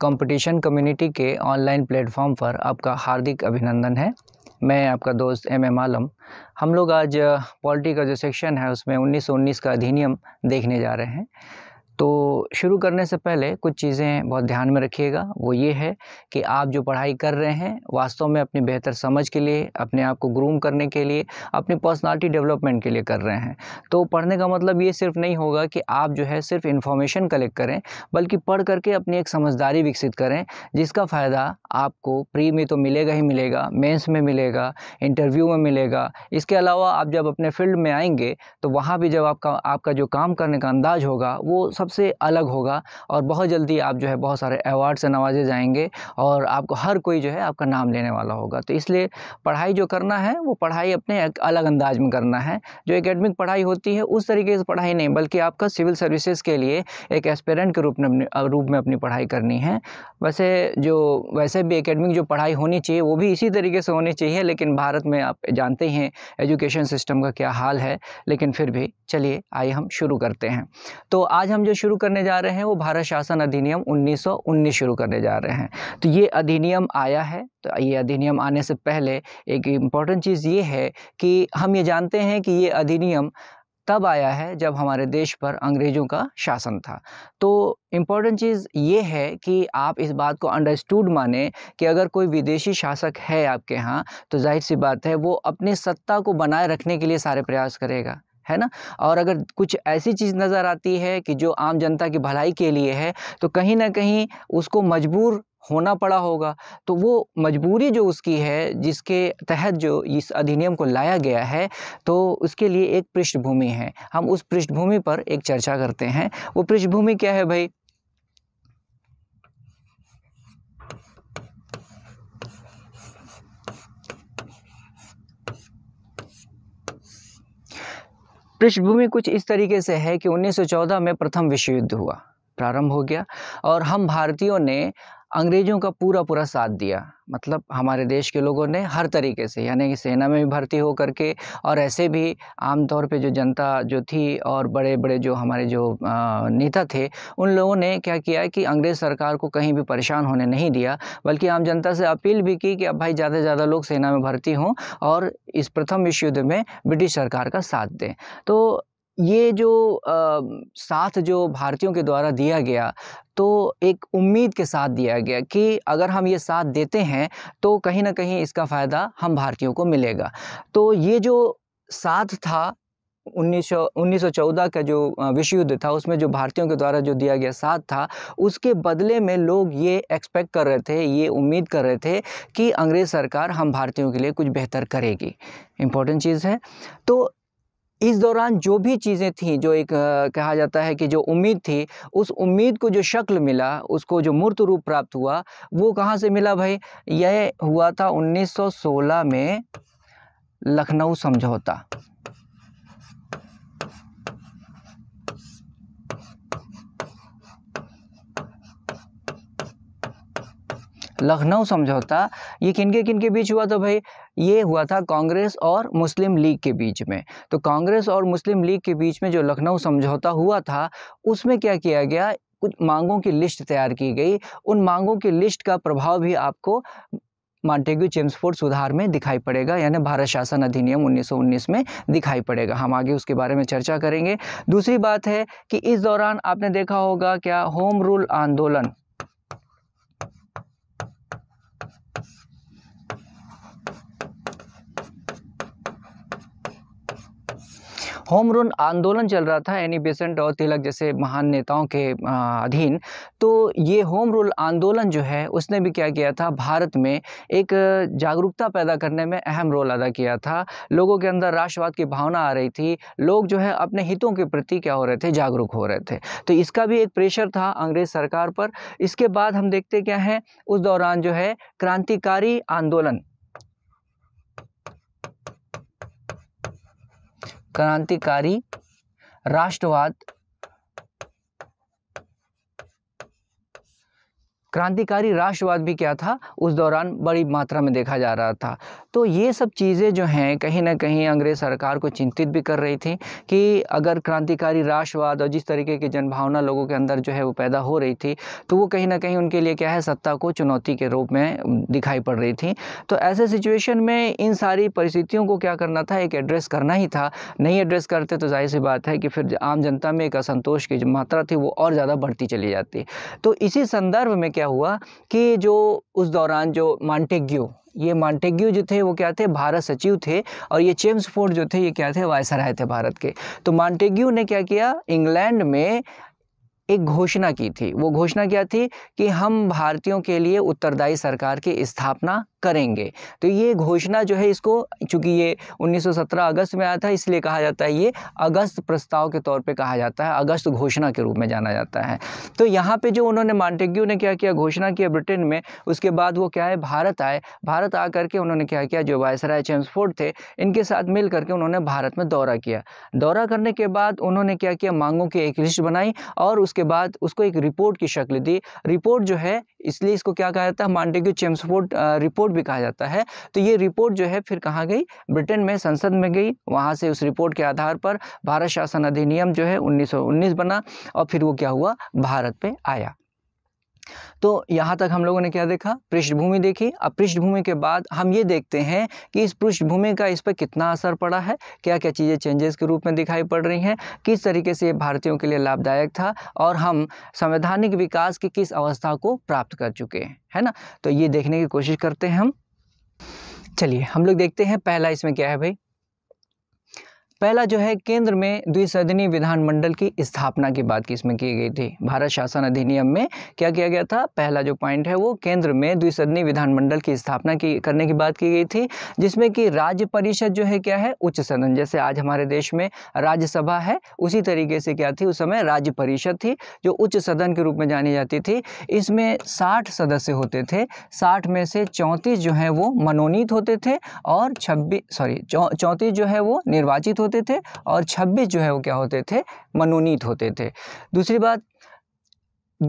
competition community के online platform पर आपका हार्दिक अभिनंदन है मैं आपका दोस्त एम एम आलम हम लोग आज पॉलिटी का जो सेक्शन है उसमें 1919 का अधिनियम देखने जा रहे हैं तो शुरू करने से पहले कुछ चीज़ें बहुत ध्यान में रखिएगा वो ये है कि आप जो पढ़ाई कर रहे हैं वास्तव में अपनी बेहतर समझ के लिए अपने आप को ग्रूम करने के लिए अपनी पर्सनालिटी डेवलपमेंट के लिए कर रहे हैं तो पढ़ने का मतलब ये सिर्फ नहीं होगा कि आप जो है सिर्फ इन्फॉर्मेशन कलेक्ट करें बल्कि पढ़ करके अपनी एक समझदारी विकसित करें जिसका फ़ायदा आपको प्री में तो मिलेगा ही मिलेगा मेन्स में मिलेगा इंटरव्यू में मिलेगा इसके अलावा आप जब अपने फील्ड में आएंगे तो वहाँ भी जब आपका आपका जो काम करने का अंदाज होगा वो सब सबसे अलग होगा और बहुत जल्दी आप जो है बहुत सारे अवार्ड से नवाजे जाएंगे और आपको हर कोई जो है आपका नाम लेने वाला होगा तो इसलिए पढ़ाई जो करना है वो पढ़ाई अपने एक अलग अंदाज में करना है जो एकेडमिक पढ़ाई होती है उस तरीके से पढ़ाई नहीं बल्कि आपका सिविल सर्विसेज के लिए एक एस्पेरेंट के रूप में रूप में अपनी पढ़ाई करनी है वैसे जो वैसे भी एकेडमिक जो पढ़ाई होनी चाहिए वो भी इसी तरीके से होनी चाहिए लेकिन भारत में आप जानते ही हैं एजुकेशन सिस्टम का क्या हाल है लेकिन फिर भी चलिए आइए हम शुरू करते हैं तो आज हम जो शुरू करने जा रहे हैं वो भारत शासन अधिनियम 1919 शुरू करने जा रहे हैं तो ये अधिनियम आया है तो ये अधिनियम आने से पहले एक इम्पॉर्टेंट चीज़ ये है कि हम ये जानते हैं कि ये अधिनियम तब आया है जब हमारे देश पर अंग्रेज़ों का शासन था तो इम्पॉर्टेंट चीज़ ये है कि आप इस बात को अंडरस्टूड माने कि अगर कोई विदेशी शासक है आपके यहाँ तो जाहिर सी बात है वो अपनी सत्ता को बनाए रखने के लिए सारे प्रयास करेगा है ना और अगर कुछ ऐसी चीज़ नज़र आती है कि जो आम जनता की भलाई के लिए है तो कहीं ना कहीं उसको मजबूर होना पड़ा होगा तो वो मजबूरी जो उसकी है जिसके तहत जो इस अधिनियम को लाया गया है तो उसके लिए एक पृष्ठभूमि है हम उस पृष्ठभूमि पर एक चर्चा करते हैं वो पृष्ठभूमि क्या है भाई पृष्ठभूमि कुछ इस तरीके से है कि 1914 में प्रथम विश्व युद्ध हुआ प्रारंभ हो गया और हम भारतीयों ने अंग्रेज़ों का पूरा पूरा साथ दिया मतलब हमारे देश के लोगों ने हर तरीके से यानी कि सेना में भी भर्ती हो करके और ऐसे भी आम तौर पे जो जनता जो थी और बड़े बड़े जो हमारे जो नेता थे उन लोगों ने क्या किया कि अंग्रेज़ सरकार को कहीं भी परेशान होने नहीं दिया बल्कि आम जनता से अपील भी की कि अब भाई ज़्यादा से ज़्यादा लोग सेना में भर्ती हों और इस प्रथम विश्व युद्ध में ब्रिटिश सरकार का साथ दें तो ये जो आ, साथ जो भारतीयों के द्वारा दिया गया तो एक उम्मीद के साथ दिया गया कि अगर हम ये साथ देते हैं तो कहीं ना कहीं इसका फ़ायदा हम भारतीयों को मिलेगा तो ये जो साथ था 1914 का जो विश्व युद्ध था उसमें जो भारतीयों के द्वारा जो दिया गया साथ था उसके बदले में लोग ये एक्सपेक्ट कर रहे थे ये उम्मीद कर रहे थे कि अंग्रेज़ सरकार हम भारतीयों के लिए कुछ बेहतर करेगी इम्पोर्टेंट चीज़ है तो इस दौरान जो भी चीज़ें थीं जो एक कहा जाता है कि जो उम्मीद थी उस उम्मीद को जो शक्ल मिला उसको जो मूर्त रूप प्राप्त हुआ वो कहाँ से मिला भाई यह हुआ था 1916 में लखनऊ समझौता लखनऊ समझौता ये किनके किनके बीच हुआ था तो भाई ये हुआ था कांग्रेस और मुस्लिम लीग के बीच में तो कांग्रेस और मुस्लिम लीग के बीच में जो लखनऊ समझौता हुआ था उसमें क्या किया गया कुछ मांगों की लिस्ट तैयार की गई उन मांगों की लिस्ट का प्रभाव भी आपको मॉन्टेग्यू चेम्सफोर्ड सुधार में दिखाई पड़ेगा यानी भारत शासन अधिनियम 1919 में दिखाई पड़ेगा हम आगे उसके बारे में चर्चा करेंगे दूसरी बात है कि इस दौरान आपने देखा होगा क्या होम रूल आंदोलन होम रूल आंदोलन चल रहा था एनी बेसेंट और तिलक जैसे महान नेताओं के अधीन तो ये होम रूल आंदोलन जो है उसने भी क्या किया था भारत में एक जागरूकता पैदा करने में अहम रोल अदा किया था लोगों के अंदर राष्ट्रवाद की भावना आ रही थी लोग जो है अपने हितों के प्रति क्या हो रहे थे जागरूक हो रहे थे तो इसका भी एक प्रेशर था अंग्रेज सरकार पर इसके बाद हम देखते क्या हैं उस दौरान जो है क्रांतिकारी आंदोलन क्रांतिकारी राष्ट्रवाद क्रांतिकारी राष्ट्रवाद भी क्या था उस दौरान बड़ी मात्रा में देखा जा रहा था तो ये सब चीज़ें जो हैं कहीं ना कहीं अंग्रेज़ सरकार को चिंतित भी कर रही थी कि अगर क्रांतिकारी राष्ट्रवाद और जिस तरीके की जनभावना लोगों के अंदर जो है वो पैदा हो रही थी तो वो कहीं ना कहीं उनके लिए क्या है सत्ता को चुनौती के रूप में दिखाई पड़ रही थी तो ऐसे सिचुएशन में इन सारी परिस्थितियों को क्या करना था एक एड्रेस करना ही था नहीं एड्रेस करते तो जाहिर सी बात है कि फिर आम जनता में एक असंतोष की जो मात्रा थी वो और ज़्यादा बढ़ती चली जाती तो इसी संदर्भ में क्या हुआ कि जो उस दौरान जो मॉन्टेग्यू ये मॉन्टेग्यू जो थे वो क्या थे भारत सचिव थे और ये चेम्स फोर्ड जो थे ये क्या थे वायसराय थे भारत के तो मॉन्टेग्यू ने क्या किया इंग्लैंड में एक घोषणा की थी वो घोषणा क्या थी कि हम भारतीयों के लिए उत्तरदायी सरकार की स्थापना करेंगे तो ये घोषणा जो है इसको चूँकि ये 1917 अगस्त में आया था इसलिए कहा जाता है ये अगस्त प्रस्ताव के तौर पे कहा जाता है अगस्त घोषणा के रूप में जाना जाता है तो यहाँ पे जो उन्होंने मॉन्टेग्यू ने क्या किया घोषणा किया ब्रिटेन में उसके बाद वो क्या है भारत आए भारत आ करके उन्होंने क्या किया जो वायसराय चेम्सफोर्ड थे इनके साथ मिल करके उन्होंने भारत में दौरा किया दौरा करने के बाद उन्होंने क्या किया मांगों की एक लिस्ट बनाई और उसके बाद उसको एक रिपोर्ट की शक्ल दी रिपोर्ट जो है इसलिए इसको क्या कहा जाता है मॉन्टेग्यू चेम्सफोर्ड रिपोर्ट भी कहा जाता है तो ये रिपोर्ट जो है फिर कहाँ गई ब्रिटेन में संसद में गई वहाँ से उस रिपोर्ट के आधार पर भारत शासन अधिनियम जो है 1919 बना और फिर वो क्या हुआ भारत पे आया तो यहाँ तक हम लोगों ने क्या देखा पृष्ठभूमि देखी अब पृष्ठभूमि के बाद हम ये देखते हैं कि इस पृष्ठभूमि का इस पर कितना असर पड़ा है क्या क्या चीज़ें चेंजेस के रूप में दिखाई पड़ रही हैं किस तरीके से ये भारतीयों के लिए लाभदायक था और हम संवैधानिक विकास की किस अवस्था को प्राप्त कर चुके हैं है ना तो ये देखने की कोशिश करते हैं हम चलिए हम लोग देखते हैं पहला इसमें क्या है भाई पहला जो है केंद्र में द्विसदनीय विधानमंडल की स्थापना की बात किसमें की गई थी भारत शासन अधिनियम में क्या किया गया था पहला जो पॉइंट है वो केंद्र में द्विसदनीय विधानमंडल की स्थापना की करने की बात की गई थी जिसमें कि राज्य परिषद जो है क्या है उच्च सदन जैसे आज हमारे देश में राज्यसभा है उसी तरीके से क्या थी उस समय राज्य परिषद थी जो उच्च सदन के रूप में जानी जाती थी इसमें साठ सदस्य होते थे साठ में से चौंतीस जो है वो मनोनीत होते थे और छब्बीस सॉरी चौंतीस जो है वो निर्वाचित होते थे और 26 जो है वो क्या होते थे मनोनीत होते थे दूसरी बात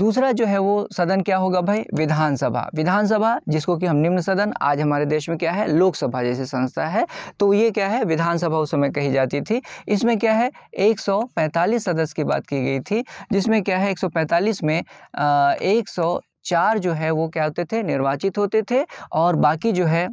दूसरा जो है वो सदन क्या होगा भाई विधानसभा विधानसभा जिसको कि हम निम्न सदन आज हमारे देश में क्या है लोकसभा जैसी संस्था है तो ये क्या है विधानसभा उस समय कही जाती थी इसमें क्या है 145 सदस्य की बात की गई थी जिसमें क्या है 145 में आ, 104 जो है वो क्या होते थे निर्वाचित होते थे और बाकी जो है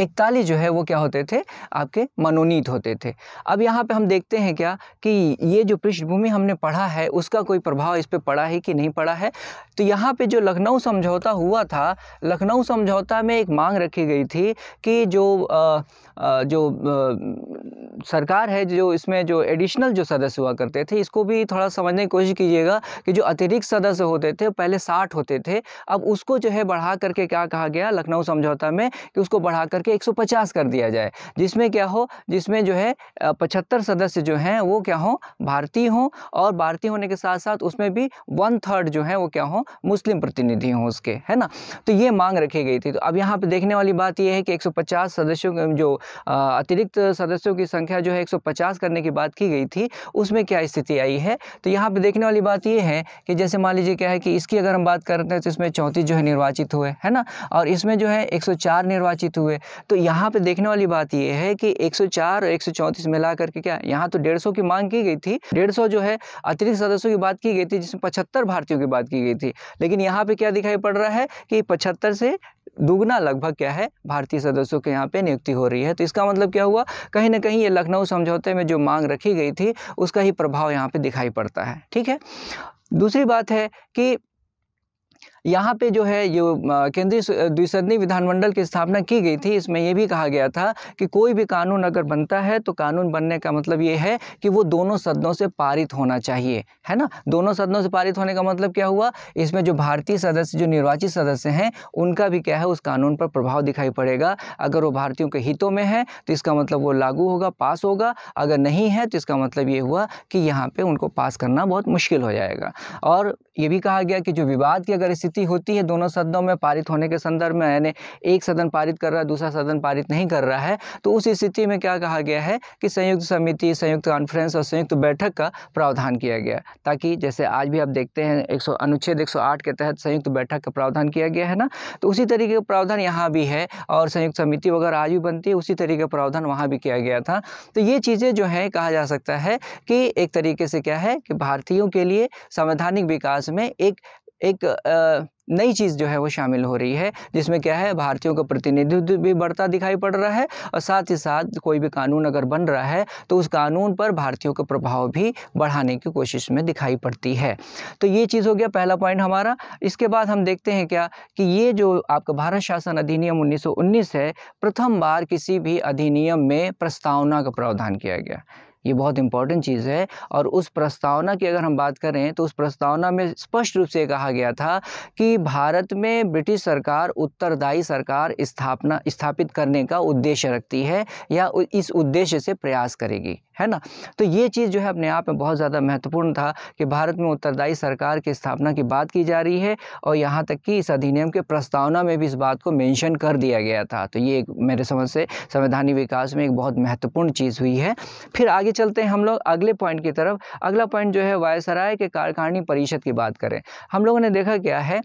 इकतालीस जो है वो क्या होते थे आपके मनोनीत होते थे अब यहाँ पे हम देखते हैं क्या कि ये जो पृष्ठभूमि हमने पढ़ा है उसका कोई प्रभाव इस पर पड़ा है कि नहीं पड़ा है तो यहाँ पे जो लखनऊ समझौता हुआ था लखनऊ समझौता में एक मांग रखी गई थी कि जो आ, आ, जो आ, सरकार है जो इसमें जो एडिशनल जो सदस्य हुआ करते थे इसको भी थोड़ा समझने की कोशिश कीजिएगा कि जो अतिरिक्त सदस्य होते थे पहले साठ होते थे अब उसको जो है बढ़ा करके क्या कहा गया लखनऊ समझौता में कि उसको बढ़ाकर करके 150 कर दिया जाए जिसमें क्या हो जिसमें जो है पचहत्तर सदस्य जो हैं वो क्या हो भारतीय हों और भारतीय होने के साथ साथ उसमें भी वन थर्ड जो है वो क्या हो मुस्लिम प्रतिनिधि हों उसके है ना तो ये मांग रखी गई थी तो अब यहाँ पर देखने वाली बात यह है कि 150 सदस्यों जो अतिरिक्त सदस्यों की संख्या जो है 150 करने की बात की गई थी उसमें क्या स्थिति आई है तो यहाँ पर देखने वाली बात यह है कि जैसे मान लीजिए क्या है कि इसकी अगर हम बात करते हैं तो इसमें चौंतीस जो है निर्वाचित हुए है ना और इसमें जो है 104 निर्वाचित हुए तो यहाँ पे देखने वाली बात यह है कि 104 और 134 मिला करके क्या यहाँ तो 150 की मांग की गई थी 150 जो है अतिरिक्त सदस्यों की बात की गई थी जिसमें पचहत्तर भारतीयों की बात की गई थी लेकिन यहाँ पे क्या दिखाई पड़ रहा है कि पचहत्तर से दुगना लगभग क्या है भारतीय सदस्यों के यहाँ पे नियुक्ति हो रही है तो इसका मतलब क्या हुआ कहीं ना कहीं ये लखनऊ समझौते में जो मांग रखी गई थी उसका ही प्रभाव यहाँ पे दिखाई पड़ता है ठीक है दूसरी बात है कि यहाँ पे जो है ये केंद्रीय द्विसदनी विधानमंडल की स्थापना की गई थी इसमें यह भी कहा गया था कि कोई भी कानून अगर बनता है तो कानून बनने का मतलब ये है कि वो दोनों सदनों से पारित होना चाहिए है ना दोनों सदनों से पारित होने का मतलब क्या हुआ इसमें जो भारतीय सदस्य जो निर्वाचित सदस्य हैं उनका भी क्या है उस कानून पर प्रभाव दिखाई पड़ेगा अगर वो भारतीयों के हितों में है तो इसका मतलब वो लागू होगा पास होगा अगर नहीं है तो इसका मतलब ये हुआ कि यहाँ पर उनको पास करना बहुत मुश्किल हो जाएगा और ये भी कहा गया कि जो विवाद की अगर स्थिति होती है दोनों सदनों में पारित होने के संदर्भ में यानी एक सदन पारित कर रहा है दूसरा सदन पारित नहीं कर रहा है तो उस स्थिति में क्या कहा गया है कि संयुक्त समिति संयुक्त कॉन्फ्रेंस और संयुक्त बैठक का प्रावधान किया गया ताकि जैसे आज भी आप देखते हैं एक सौ अनुच्छेद एक के तहत संयुक्त बैठक का प्रावधान किया गया है ना तो उसी तरीके का प्रावधान यहाँ भी है और संयुक्त समिति वगैरह आज भी बनती है उसी तरीके का प्रावधान वहाँ भी किया गया था तो ये चीज़ें जो है कहा जा सकता है कि एक तरीके से क्या है कि भारतीयों के लिए संवैधानिक विकास इतिहास में एक एक नई चीज़ जो है वो शामिल हो रही है जिसमें क्या है भारतीयों का प्रतिनिधित्व भी बढ़ता दिखाई पड़ रहा है और साथ ही साथ कोई भी कानून अगर बन रहा है तो उस कानून पर भारतीयों का प्रभाव भी बढ़ाने की कोशिश में दिखाई पड़ती है तो ये चीज़ हो गया पहला पॉइंट हमारा इसके बाद हम देखते हैं क्या कि ये जो आपका भारत शासन अधिनियम उन्नीस है प्रथम बार किसी भी अधिनियम में प्रस्तावना का प्रावधान किया गया ये बहुत इंपॉर्टेंट चीज़ है और उस प्रस्तावना की अगर हम बात करें तो उस प्रस्तावना में स्पष्ट रूप से कहा गया था कि भारत में ब्रिटिश सरकार उत्तरदायी सरकार स्थापना स्थापित करने का उद्देश्य रखती है या इस उद्देश्य से प्रयास करेगी है ना तो ये चीज़ जो है अपने आप में बहुत ज़्यादा महत्वपूर्ण था कि भारत में उत्तरदायी सरकार की स्थापना की बात की जा रही है और यहाँ तक कि इस अधिनियम के प्रस्तावना में भी इस बात को मेंशन कर दिया गया था तो ये एक मेरे समझ से संवैधानिक विकास में एक बहुत महत्वपूर्ण चीज़ हुई है फिर आगे चलते हैं हम लोग अगले पॉइंट की तरफ अगला पॉइंट जो है वायसराय के कार्यकारिणी परिषद की बात करें हम लोगों ने देखा क्या है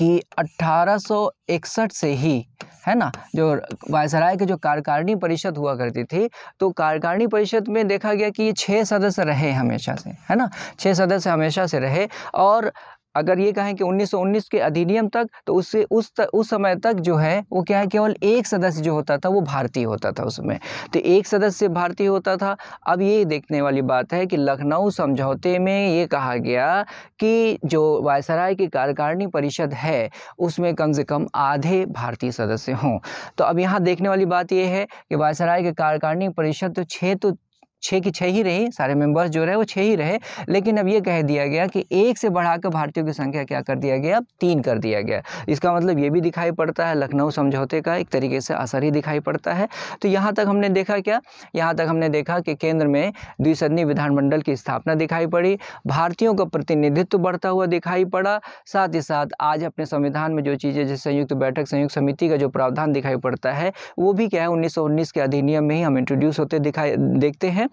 कि 1861 से ही है ना जो वायसराय के जो कार्यकारिणी परिषद हुआ करती थी तो कार्यकारिणी परिषद में देखा गया कि ये छः सदस्य रहे हमेशा से है ना छः सदस्य हमेशा से रहे और अगर ये कहें कि 1919 के अधिनियम तक तो उससे उस त, उस समय तक जो है वो क्या है केवल एक सदस्य जो होता था वो भारतीय होता था उसमें तो एक सदस्य भारतीय होता था अब ये देखने वाली बात है कि लखनऊ समझौते में ये कहा गया कि जो वायसराय की कार्यकारिणी परिषद है उसमें कम से कम आधे भारतीय सदस्य हों तो अब यहाँ देखने वाली बात यह है कि वायसराय की कार्यकारिणी परिषद तो छः तो छः की छः ही रही सारे मेंबर्स जो रहे वो छः ही रहे लेकिन अब ये कह दिया गया कि एक से बढ़ाकर भारतीयों की संख्या क्या कर दिया गया अब तीन कर दिया गया इसका मतलब ये भी दिखाई पड़ता है लखनऊ समझौते का एक तरीके से असर ही दिखाई पड़ता है तो यहाँ तक हमने देखा क्या यहाँ तक हमने देखा कि केंद्र में द्विसदनी विधानमंडल की स्थापना दिखाई पड़ी भारतीयों का प्रतिनिधित्व बढ़ता हुआ दिखाई पड़ा साथ ही साथ आज अपने संविधान में जो चीज़ें जैसे संयुक्त बैठक संयुक्त समिति का जो प्रावधान दिखाई पड़ता है वो भी क्या है उन्नीस के अधिनियम में ही हम इंट्रोड्यूस होते दिखाई देखते हैं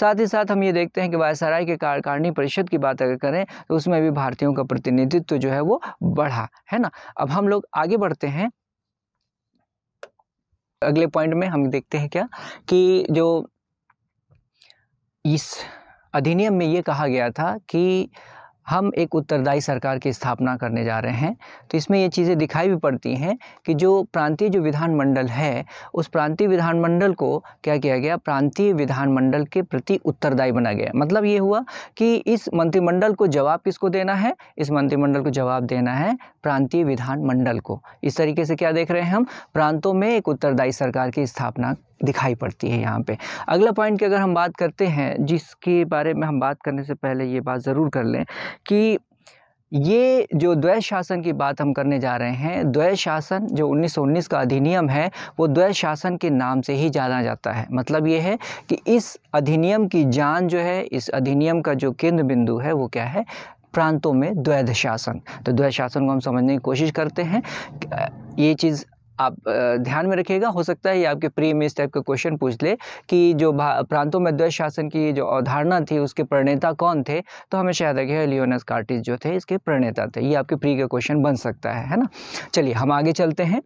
साथ ही साथ हम ये देखते हैं कि वायसराय के कार्यकारिणी परिषद की बात अगर करें तो उसमें भी भारतीयों का प्रतिनिधित्व जो है वो बढ़ा है ना अब हम लोग आगे बढ़ते हैं अगले पॉइंट में हम देखते हैं क्या कि जो इस अधिनियम में ये कहा गया था कि हम एक उत्तरदायी सरकार की स्थापना करने जा रहे हैं तो इसमें ये चीज़ें दिखाई भी पड़ती हैं कि जो प्रांतीय जो विधानमंडल है उस प्रांतीय विधानमंडल को क्या किया गया प्रांतीय विधानमंडल के प्रति उत्तरदायी बना गया मतलब ये हुआ कि इस मंत्रिमंडल को जवाब किसको देना है इस मंत्रिमंडल को जवाब देना है प्रांतीय विधानमंडल को इस तरीके से क्या देख रहे हैं हम प्रांतों में एक उत्तरदायी सरकार की स्थापना दिखाई पड़ती हैं यहाँ पे अगला पॉइंट की अगर हम बात करते हैं जिसके बारे में हम बात करने से पहले ये बात ज़रूर कर लें कि ये जो द्वैत शासन की बात हम करने जा रहे हैं द्वैत शासन जो 1919 का अधिनियम है वो द्वैत शासन के नाम से ही जाना जाता है मतलब ये है कि इस अधिनियम की जान जो है इस अधिनियम का जो केंद्र बिंदु है वो क्या है प्रांतों में द्वैध शासन तो द्वैध शासन को हम समझने की कोशिश करते हैं ये चीज़ आप ध्यान में रखिएगा हो सकता है ये आपके प्री में इस टाइप का क्वेश्चन पूछ ले कि जो प्रांतों में द्वैत शासन की जो अवधारणा थी उसके प्रणेता कौन थे तो हमें शायद रखिएगा लियोनस कार्टिस जो थे इसके प्रणेता थे ये आपके प्री का क्वेश्चन बन सकता है है ना चलिए हम आगे चलते हैं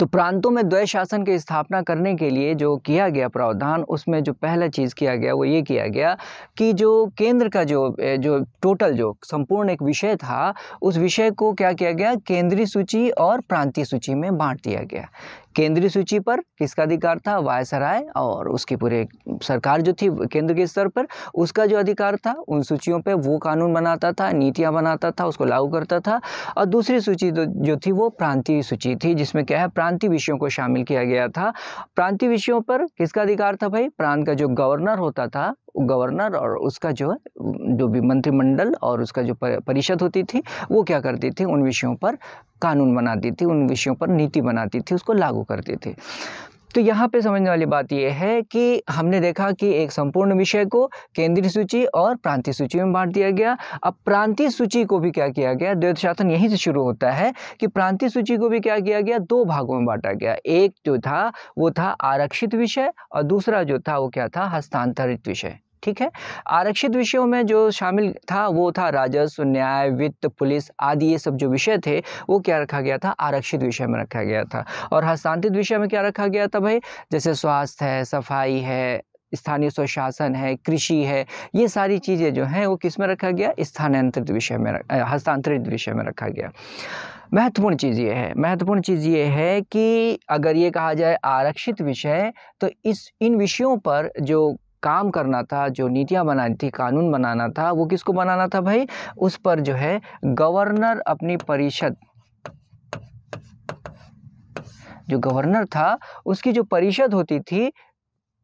तो प्रांतों में द्वैत शासन की स्थापना करने के लिए जो किया गया प्रावधान उसमें जो पहला चीज़ किया गया वो ये किया गया कि जो केंद्र का जो जो टोटल जो संपूर्ण एक विषय था उस विषय को क्या किया गया केंद्रीय सूची और प्रांतीय सूची में बांट दिया गया केंद्रीय सूची पर किसका अधिकार था वायसराय और उसकी पूरे सरकार जो थी केंद्र के स्तर पर उसका जो अधिकार था उन सूचियों पे वो कानून बनाता था नीतियाँ बनाता था उसको लागू करता था और दूसरी सूची जो थी वो प्रांतीय सूची थी जिसमें क्या है प्रांतीय विषयों को शामिल किया गया था प्रांतीय विषयों पर किसका अधिकार था भाई प्रांत का जो गवर्नर होता था गवर्नर और उसका जो है जो भी मंत्रिमंडल और उसका जो परिषद होती थी वो क्या करती थी उन विषयों पर कानून बनाती थी उन विषयों पर नीति बनाती थी उसको लागू करती थी तो यहाँ पे समझने वाली बात यह है कि हमने देखा कि एक संपूर्ण विषय को केंद्रीय सूची और प्रांतीय सूची में बांट दिया गया अब प्रांतीय सूची को भी क्या किया गया द्वैत शासन यहीं से शुरू होता है कि प्रांतीय सूची को भी क्या किया गया दो भागों में बांटा गया एक जो था वो था आरक्षित विषय और दूसरा जो था वो क्या था हस्तांतरित विषय ठीक है आरक्षित विषयों में जो शामिल था वो था राजस्व न्याय वित्त पुलिस आदि ये सब जो विषय थे वो क्या रखा गया था आरक्षित विषय में रखा गया था और हस्तांतरित विषय में क्या रखा गया था भाई जैसे स्वास्थ्य है सफाई है स्थानीय स्वशासन है कृषि है ये सारी चीज़ें जो हैं वो किस में रखा गया स्थानांतरित विषय में हस्तांतरित विषय में रखा गया महत्वपूर्ण चीज़ ये है महत्वपूर्ण चीज़ ये है कि अगर ये कहा जाए आरक्षित विषय तो इस इन विषयों पर जो काम करना था जो नीतियाँ बनानी थी कानून बनाना था वो किसको बनाना था भाई उस पर जो है गवर्नर अपनी परिषद जो गवर्नर था उसकी जो परिषद होती थी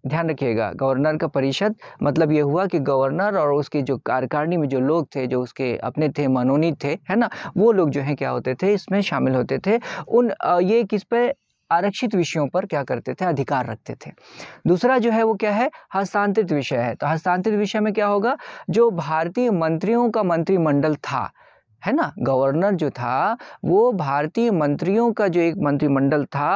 ध्यान रखिएगा गवर्नर का परिषद मतलब ये हुआ कि गवर्नर और उसकी जो कार्यकारिणी में जो लोग थे जो उसके अपने थे मनोनीत थे है ना वो लोग जो है क्या होते थे इसमें शामिल होते थे उन ये किस पे आरक्षित विषयों पर क्या करते थे अधिकार रखते थे दूसरा जो है वो क्या है हस्तांतरित विषय है तो हस्तांतरित विषय में क्या होगा जो भारतीय मंत्रियों का मंत्रिमंडल था है ना गवर्नर जो था वो भारतीय मंत्रियों का जो एक मंत्रिमंडल था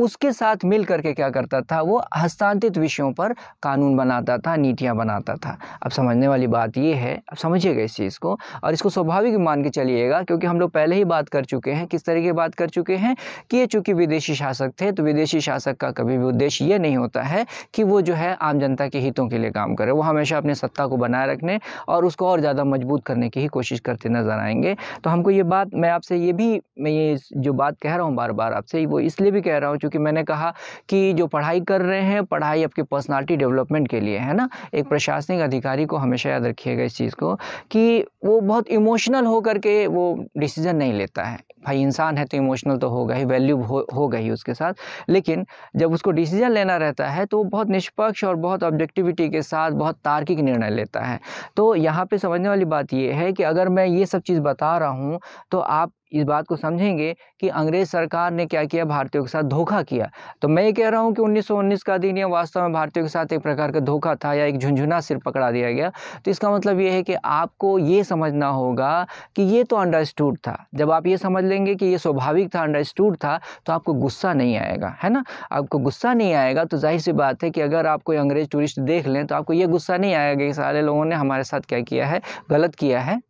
उसके साथ मिल करके क्या करता था वो हस्तांतरित विषयों पर कानून बनाता था नीतियाँ बनाता था अब समझने वाली बात ये है अब समझिएगा इस चीज़ को और इसको स्वाभाविक मान के चलिएगा क्योंकि हम लोग पहले ही बात कर चुके हैं किस तरीके बात कर चुके हैं कि ये चूँकि विदेशी शासक थे तो विदेशी शासक का कभी भी उद्देश्य ये नहीं होता है कि वो जो है आम जनता के हितों के लिए काम करे वो हमेशा अपने सत्ता को बनाए रखने और उसको और ज़्यादा मजबूत करने की ही कोशिश करते नज़र आएंगे तो हमको ये बात मैं आपसे ये भी मैं ये जो बात कह रहा हूँ बार बार आपसे वो इसलिए भी कह रहा हूँ क्योंकि मैंने कहा कि जो पढ़ाई कर रहे हैं पढ़ाई आपकी पर्सनालिटी डेवलपमेंट के लिए है ना एक प्रशासनिक अधिकारी को हमेशा याद रखिएगा इस चीज़ को कि वो बहुत इमोशनल हो करके वो डिसीज़न नहीं लेता है भाई इंसान है तो इमोशनल तो होगा ही वैल्यू हो हो गई उसके साथ लेकिन जब उसको डिसीजन लेना रहता है तो वो बहुत निष्पक्ष और बहुत ऑब्जेक्टिविटी के साथ बहुत तार्किक निर्णय लेता है तो यहाँ पे समझने वाली बात ये है कि अगर मैं ये सब चीज़ बता रहा हूँ तो आप इस बात को समझेंगे कि अंग्रेज़ सरकार ने क्या किया भारतीयों के साथ धोखा किया तो मैं ये कह रहा हूँ कि 1919 का अधिनियम वास्तव में भारतीयों के साथ एक प्रकार का धोखा था या एक झुंझुना सिर पकड़ा दिया गया तो इसका मतलब ये है कि आपको ये समझना होगा कि ये तो अंडरस्टूड था जब आप ये समझ लेंगे कि ये स्वाभाविक था अंडरस्टूड था तो आपको गुस्सा नहीं आएगा है ना आपको गुस्सा नहीं आएगा तो जाहिर सी बात है कि अगर आप कोई अंग्रेज़ टूरिस्ट देख लें तो आपको ये गुस्सा नहीं आएगा कि सारे लोगों ने हमारे साथ क्या किया है गलत किया है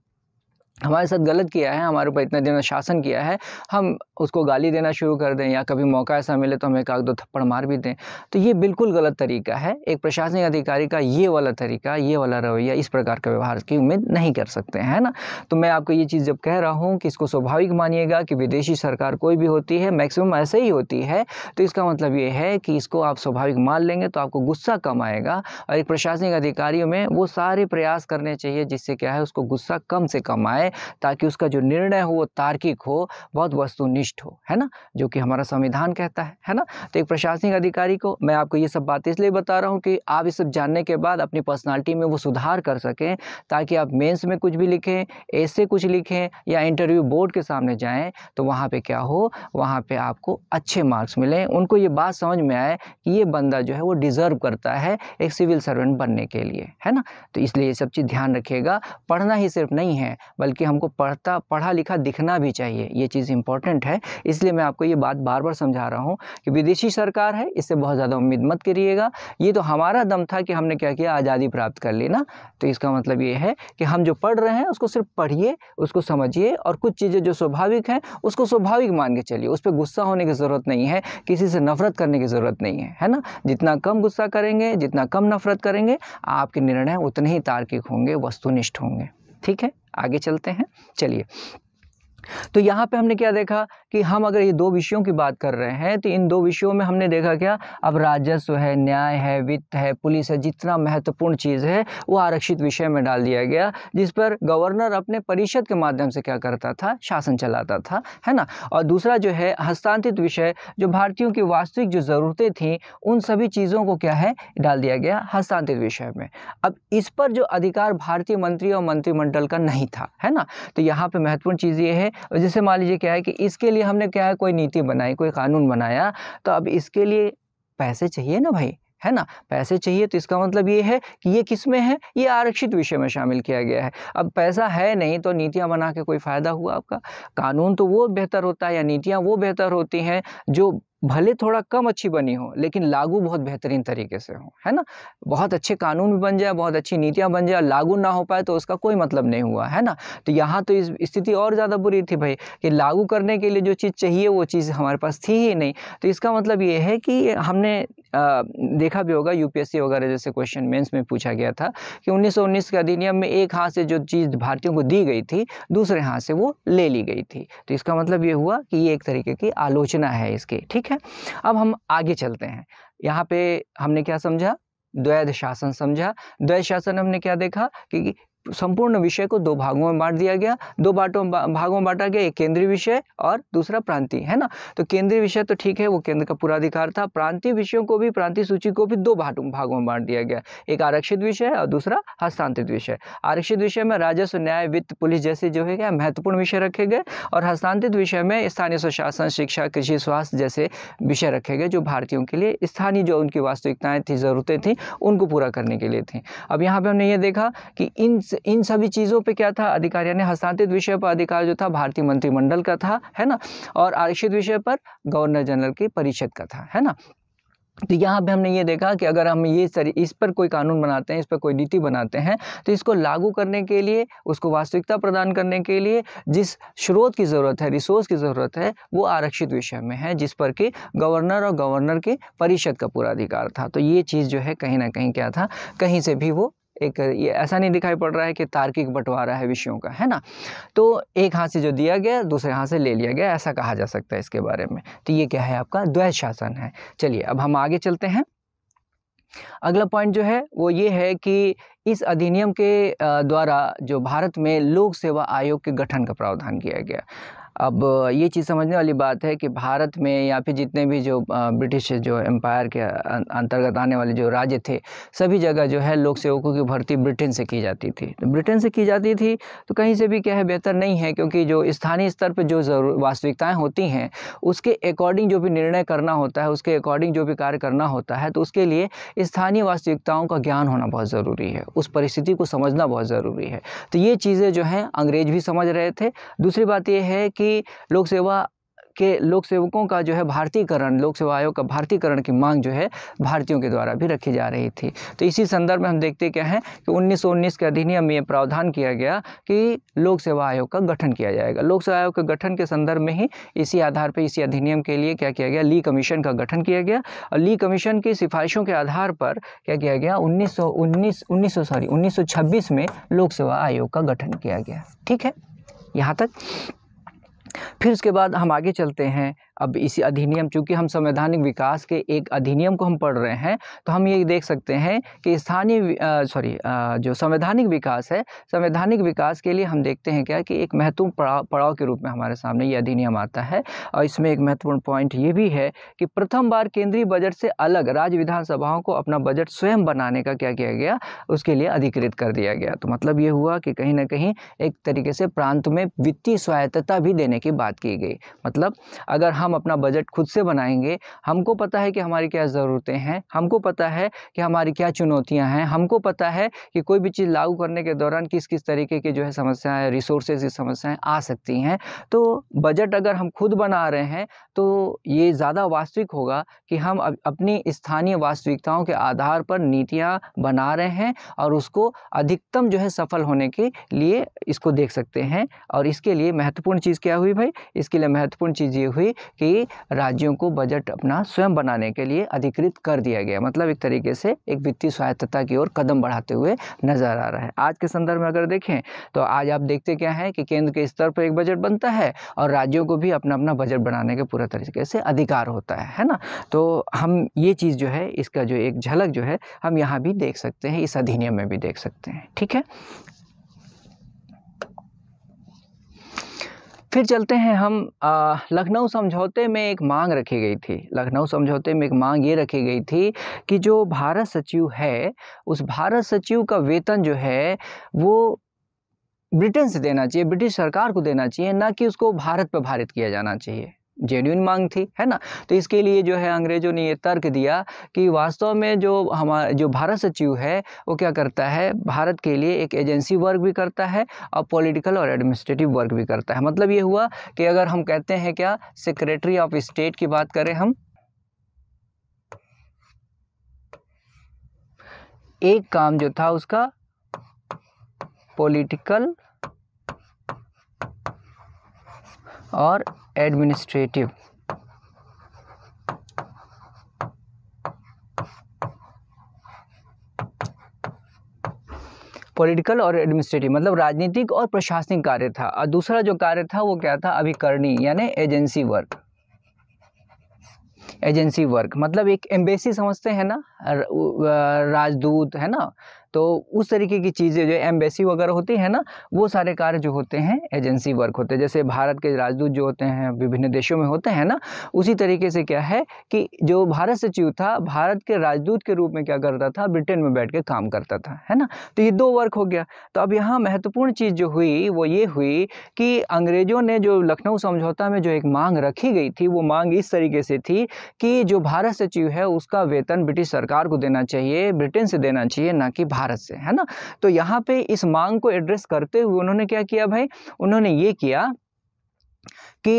हमारे साथ गलत किया है हमारे ऊपर इतना दिनों शासन किया है हम उसको गाली देना शुरू कर दें या कभी मौका ऐसा मिले तो हम एक आग दो थप्पड़ मार भी दें तो ये बिल्कुल गलत तरीका है एक प्रशासनिक अधिकारी का ये वाला तरीका ये वाला रवैया इस प्रकार का व्यवहार की उम्मीद नहीं कर सकते हैं ना तो मैं आपको ये चीज़ जब कह रहा हूँ कि इसको स्वाभाविक मानिएगा कि विदेशी सरकार कोई भी होती है मैक्सिमम ऐसे ही होती है तो इसका मतलब ये है कि इसको आप स्वाभाविक मान लेंगे तो आपको गुस्सा कम आएगा और एक प्रशासनिक अधिकारियों में वो सारे प्रयास करने चाहिए जिससे क्या है उसको गुस्सा कम से कम आए जाए ताकि उसका जो निर्णय हो वो तार्किक हो बहुत वस्तुनिष्ठ हो है ना जो कि हमारा संविधान कहता है है ना तो एक प्रशासनिक अधिकारी को मैं आपको ये सब बातें इसलिए बता रहा हूँ कि आप ये सब जानने के बाद अपनी पर्सनैलिटी में वो सुधार कर सकें ताकि आप मेन्स में कुछ भी लिखें ऐसे कुछ लिखें या इंटरव्यू बोर्ड के सामने जाएँ तो वहाँ पर क्या हो वहाँ पर आपको अच्छे मार्क्स मिलें उनको ये बात समझ में आए कि ये बंदा जो है वो डिज़र्व करता है एक सिविल सर्वेंट बनने के लिए है ना तो इसलिए ये सब चीज़ ध्यान रखिएगा पढ़ना ही सिर्फ नहीं है बल्कि बल्कि हमको पढ़ता पढ़ा लिखा दिखना भी चाहिए ये चीज़ इंपॉर्टेंट है इसलिए मैं आपको ये बात बार बार समझा रहा हूँ कि विदेशी सरकार है इससे बहुत ज़्यादा उम्मीद मत करिएगा ये तो हमारा दम था कि हमने क्या किया आज़ादी प्राप्त कर ली ना तो इसका मतलब ये है कि हम जो पढ़ रहे हैं उसको सिर्फ पढ़िए उसको समझिए और कुछ चीज़ें जो स्वाभाविक हैं उसको स्वाभाविक मान के चलिए उस पर गुस्सा होने की ज़रूरत नहीं है किसी से नफरत करने की ज़रूरत नहीं है है ना जितना कम गुस्सा करेंगे जितना कम नफरत करेंगे आपके निर्णय उतने ही तार्किक होंगे वस्तुनिष्ठ होंगे ठीक है आगे चलते हैं चलिए तो यहाँ पे हमने क्या देखा कि हम अगर ये दो विषयों की बात कर रहे हैं तो इन दो विषयों में हमने देखा क्या अब राजस्व है न्याय है वित्त है पुलिस है जितना महत्वपूर्ण चीज़ है वो आरक्षित विषय में डाल दिया गया जिस पर गवर्नर अपने परिषद के माध्यम से क्या करता था शासन चलाता था है ना और दूसरा जो है हस्तांतरित विषय जो भारतीयों की वास्तविक जो ज़रूरतें थीं उन सभी चीज़ों को क्या है डाल दिया गया हस्तांतरित विषय में अब इस पर जो अधिकार भारतीय मंत्री और मंत्रिमंडल का नहीं था है ना तो यहाँ पर महत्वपूर्ण चीज़ ये है और जैसे मान लीजिए क्या है कि इसके लिए हमने क्या है कोई नीति बनाई कोई कानून बनाया तो अब इसके लिए पैसे चाहिए ना भाई है ना पैसे चाहिए तो इसका मतलब ये है कि ये किस में है ये आरक्षित विषय में शामिल किया गया है अब पैसा है नहीं तो नीतियाँ बना के कोई फ़ायदा हुआ आपका कानून तो वो बेहतर होता है या नीतियाँ वो बेहतर होती हैं जो भले थोड़ा कम अच्छी बनी हो लेकिन लागू बहुत बेहतरीन तरीके से हो है ना बहुत अच्छे कानून भी बन जाए बहुत अच्छी नीतियाँ बन जाए लागू ना हो पाए तो उसका कोई मतलब नहीं हुआ है ना तो यहाँ तो इस स्थिति और ज़्यादा बुरी थी भाई कि लागू करने के लिए जो चीज़ चाहिए वो चीज़ हमारे पास थी ही नहीं तो इसका मतलब ये है कि हमने आ, देखा भी होगा यूपीएससी वगैरह जैसे क्वेश्चन मेंस में पूछा गया था कि 1919 के अधिनियम में एक हाथ से जो चीज़ भारतीयों को दी गई थी दूसरे हाथ से वो ले ली गई थी तो इसका मतलब ये हुआ कि ये एक तरीके की आलोचना है इसकी ठीक है है अब हम आगे चलते हैं यहाँ पे हमने क्या समझा द्वैध शासन समझा द्वैध शासन हमने क्या देखा कि संपूर्ण विषय को दो भागों में बांट दिया गया दो बाटों भागों में बांटा गया एक केंद्रीय विषय और दूसरा प्रांतीय है ना तो केंद्रीय विषय तो ठीक है वो केंद्र का पूरा अधिकार था प्रांतीय विषयों को भी प्रांतीय सूची को भी दो भागों में बांट दिया गया एक आरक्षित विषय और दूसरा हस्तांतरित विषय आरक्षित विषय में राजस्व न्याय वित्त पुलिस जैसे जो है क्या महत्वपूर्ण विषय रखे गए और हस्तांतरित विषय में स्थानीय स्वशासन शिक्षा कृषि स्वास्थ्य जैसे विषय रखे गए जो भारतीयों के लिए स्थानीय जो उनकी वास्तविकताएं थी ज़रूरतें थी उनको पूरा करने के लिए थी अब यहाँ पर हमने ये देखा कि इन इन सभी चीज़ों पे क्या था अधिकार यानी हस्तांतरित विषय पर अधिकार जो था भारतीय मंत्रिमंडल का था है ना और आरक्षित विषय पर गवर्नर जनरल की परिषद का था है ना तो यहाँ पे हमने ये देखा कि अगर हम ये सर इस पर कोई कानून बनाते हैं इस पर कोई नीति बनाते हैं तो इसको लागू करने के लिए उसको वास्तविकता प्रदान करने के लिए जिस स्रोत की ज़रूरत है रिसोर्स की ज़रूरत है वो आरक्षित विषय में है जिस पर कि गवर्नर और गवर्नर की परिषद का पूरा अधिकार था तो ये चीज़ जो है कहीं ना कहीं क्या था कहीं से भी वो एक ये ऐसा नहीं दिखाई पड़ रहा है कि तार्किक बंटवारा है विषयों का है ना तो एक हाथ से जो दिया गया दूसरे हाथ से ले लिया गया ऐसा कहा जा सकता है इसके बारे में तो ये क्या है आपका द्वैत शासन है चलिए अब हम आगे चलते हैं अगला पॉइंट जो है वो ये है कि इस अधिनियम के द्वारा जो भारत में लोक सेवा आयोग के गठन का प्रावधान किया गया अब ये चीज़ समझने वाली बात है कि भारत में या फिर जितने भी जो ब्रिटिश जो एम्पायर के अंतर्गत आने वाले जो राज्य थे सभी जगह जो है लोक सेवकों की भर्ती ब्रिटेन से की जाती थी तो ब्रिटेन से की जाती थी तो कहीं से भी क्या है बेहतर नहीं है क्योंकि जो स्थानीय स्तर पर जो वास्तविकताएँ होती हैं उसके अकॉर्डिंग जो भी निर्णय करना होता है उसके अकॉर्डिंग जो भी कार्य करना होता है तो उसके लिए स्थानीय वास्तविकताओं का ज्ञान होना बहुत ज़रूरी है उस परिस्थिति को समझना बहुत ज़रूरी है तो ये चीज़ें जो हैं अंग्रेज भी समझ रहे थे दूसरी बात यह है कि कि लोक सेवा के लोक सेवकों का जो है भारतीयकरण लोक सेवा आयोग का भारतीयकरण की मांग जो है भारतीयों के द्वारा भी रखी जा रही थी तो इसी संदर्भ में हम देखते क्या है कि 1919 के अधिनियम में प्रावधान किया गया कि लोक सेवा आयोग का गठन किया जाएगा लोक सेवा आयोग के गठन के संदर्भ में ही इसी आधार पर इसी अधिनियम के लिए क्या किया गया ली कमीशन का गठन किया गया और ली कमीशन की सिफारिशों के आधार पर क्या किया गया उन्नीस सौ सॉरी उन्नीस में लोक सेवा आयोग का गठन किया गया ठीक है यहाँ तक फिर उसके बाद हम आगे चलते हैं अब इसी अधिनियम चूँकि हम संवैधानिक विकास के एक अधिनियम को हम पढ़ रहे हैं तो हम ये देख सकते हैं कि स्थानीय सॉरी जो संवैधानिक विकास है संवैधानिक विकास के लिए हम देखते हैं क्या कि एक महत्वपूर्ण पड़ाव पड़ाव के रूप में हमारे सामने ये अधिनियम आता है और इसमें एक महत्वपूर्ण पॉइंट ये भी है कि प्रथम बार केंद्रीय बजट से अलग राज्य विधानसभाओं को अपना बजट स्वयं बनाने का क्या किया गया उसके लिए अधिकृत कर दिया गया तो मतलब ये हुआ कि कहीं ना कहीं एक तरीके से प्रांत में वित्तीय स्वायत्तता भी देने की बात की गई मतलब अगर हम हम अपना बजट खुद से बनाएंगे हमको पता है कि हमारी क्या ज़रूरतें हैं हमको पता है कि हमारी क्या चुनौतियाँ हैं हमको पता है कि कोई भी चीज़ लागू करने के दौरान किस किस तरीके की जो है समस्याएँ रिसोर्सेज की समस्याएँ आ सकती हैं तो बजट अगर हम खुद बना रहे हैं तो ये ज़्यादा वास्तविक होगा कि हम अपनी स्थानीय वास्तविकताओं के आधार पर नीतियाँ बना रहे हैं और उसको अधिकतम जो है सफल होने के लिए इसको देख सकते हैं और इसके लिए महत्वपूर्ण चीज़ क्या हुई भाई इसके लिए महत्वपूर्ण चीज़ ये हुई कि राज्यों को बजट अपना स्वयं बनाने के लिए अधिकृत कर दिया गया मतलब एक तरीके से एक वित्तीय स्वायत्तता की ओर कदम बढ़ाते हुए नजर आ रहा है आज के संदर्भ में अगर देखें तो आज आप देखते क्या है कि केंद्र के स्तर पर एक बजट बनता है और राज्यों को भी अपना अपना बजट बनाने के पूरा तरीके से अधिकार होता है है ना तो हम ये चीज़ जो है इसका जो एक झलक जो है हम यहाँ भी देख सकते हैं इस अधिनियम में भी देख सकते हैं ठीक है फिर चलते हैं हम लखनऊ समझौते में एक मांग रखी गई थी लखनऊ समझौते में एक मांग ये रखी गई थी कि जो भारत सचिव है उस भारत सचिव का वेतन जो है वो ब्रिटेन से देना चाहिए ब्रिटिश सरकार को देना चाहिए ना कि उसको भारत पर भारित किया जाना चाहिए जेन्यून मांग थी है ना तो इसके लिए जो है अंग्रेज़ों ने ये तर्क दिया कि वास्तव में जो हमारा जो भारत सचिव है वो क्या करता है भारत के लिए एक एजेंसी वर्क भी करता है और पॉलिटिकल और एडमिनिस्ट्रेटिव वर्क भी करता है मतलब ये हुआ कि अगर हम कहते हैं क्या सेक्रेटरी ऑफ स्टेट की बात करें हम एक काम जो था उसका पॉलिटिकल और एडमिनिस्ट्रेटिव पॉलिटिकल और एडमिनिस्ट्रेटिव मतलब राजनीतिक और प्रशासनिक कार्य था और दूसरा जो कार्य था वो क्या था अभिकरणी यानी एजेंसी वर्क एजेंसी वर्क मतलब एक एम्बेसी समझते हैं ना राजदूत है ना तो उस तरीके की चीज़ें जो एम्बेसी वगैरह होती है ना वो सारे कार्य जो होते हैं एजेंसी वर्क होते हैं जैसे भारत के राजदूत जो होते हैं विभिन्न देशों में होते हैं ना उसी तरीके से क्या है कि जो भारत सचिव था भारत के राजदूत के रूप में क्या करता था ब्रिटेन में बैठ के काम करता था है ना तो ये दो वर्क हो गया तो अब यहाँ महत्वपूर्ण चीज़ जो हुई वो ये हुई कि अंग्रेज़ों ने जो लखनऊ समझौता में जो एक मांग रखी गई थी वो मांग इस तरीके से थी कि जो भारत सचिव है उसका वेतन ब्रिटिश सरकार को देना चाहिए ब्रिटेन से देना चाहिए ना कि भारत भारत से है ना तो यहाँ पे इस मांग को एड्रेस करते हुए उन्होंने क्या किया भाई उन्होंने ये किया कि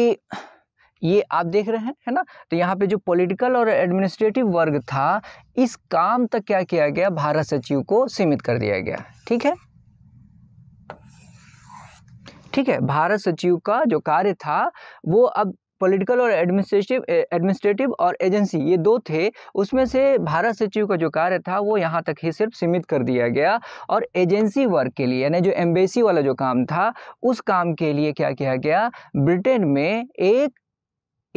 ये आप देख रहे हैं है ना तो यहाँ पे जो पॉलिटिकल और एडमिनिस्ट्रेटिव वर्ग था इस काम तक क्या किया गया भारत सचिव को सीमित कर दिया गया ठीक है ठीक है भारत सचिव का जो कार्य था वो अब पॉलिटिकल और एडमिनिस्ट्रेटिव एडमिनिस्ट्रेटिव और एजेंसी ये दो थे उसमें से भारत सचिव का जो कार्य था वो यहाँ तक ही सिर्फ सीमित कर दिया गया और एजेंसी वर्क के लिए यानी जो एम्बेसी वाला जो काम था उस काम के लिए क्या किया गया ब्रिटेन में एक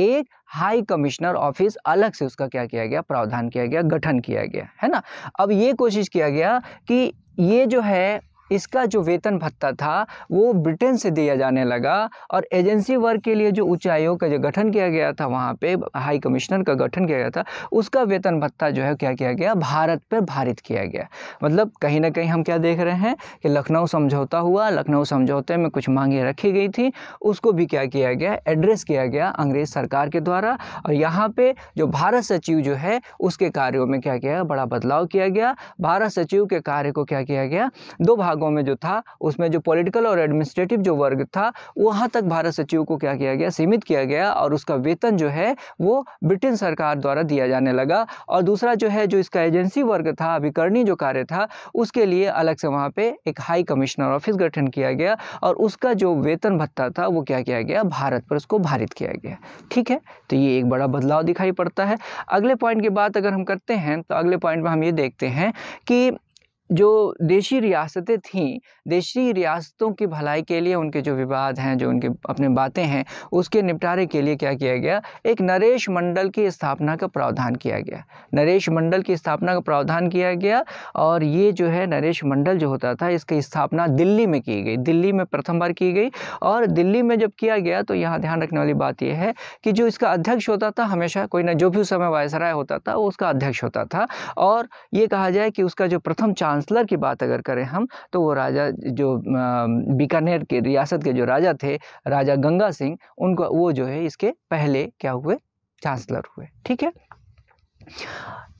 एक हाई कमिश्नर ऑफिस अलग से उसका क्या किया गया प्रावधान किया गया गठन किया गया है ना अब ये कोशिश किया गया कि ये जो है इसका जो वेतन भत्ता था वो ब्रिटेन से दिया जाने लगा और एजेंसी वर्ग के लिए जो उच्च आयोग का जो गठन किया गया था वहाँ पे हाई कमिश्नर का गठन किया गया था उसका वेतन भत्ता जो है क्या किया गया भारत पर भारित किया गया मतलब कहीं ना कहीं हम क्या देख रहे हैं कि लखनऊ समझौता हुआ लखनऊ समझौते में कुछ मांगें रखी गई थी उसको भी क्या किया गया एड्रेस किया गया अंग्रेज सरकार के द्वारा और यहाँ पर जो भारत सचिव जो है उसके कार्यों में क्या किया बड़ा बदलाव किया गया भारत सचिव के कार्य को क्या किया गया दो भाग भागों में जो था उसमें जो पॉलिटिकल और एडमिनिस्ट्रेटिव जो वर्ग था वहाँ तक भारत सचिव को क्या किया गया सीमित किया गया और उसका वेतन जो है वो ब्रिटेन सरकार द्वारा दिया जाने लगा और दूसरा जो है जो इसका एजेंसी वर्ग था अभिकरणी जो कार्य था उसके लिए अलग से वहाँ पर एक हाई कमिश्नर ऑफिस गठन किया गया और उसका जो वेतन भत्ता था वो क्या किया गया भारत पर उसको भारित किया गया ठीक है तो ये एक बड़ा बदलाव दिखाई पड़ता है अगले पॉइंट की बात अगर हम करते हैं तो अगले पॉइंट में हम ये देखते हैं कि जो देशी रियासतें थीं देशी रियासतों की भलाई के लिए उनके जो विवाद हैं जो उनके अपने बातें हैं उसके निपटारे के लिए क्या किया गया एक नरेश मंडल की स्थापना का प्रावधान किया गया नरेश मंडल की स्थापना का प्रावधान किया गया और ये जो है नरेश मंडल जो होता था इसकी स्थापना दिल्ली में की गई दिल्ली में प्रथम बार की गई और दिल्ली में जब किया गया तो यहाँ ध्यान रखने वाली बात यह है कि जो इसका अध्यक्ष होता था हमेशा कोई ना जो भी उस समय वायसराय होता था वो उसका अध्यक्ष होता था और ये कहा जाए कि उसका जो प्रथम चांस चांसलर की बात अगर करें हम तो वो राजा जो बीकानेर के रियासत के जो राजा थे राजा गंगा सिंह उनको वो जो है इसके पहले क्या हुए चांसलर हुए ठीक है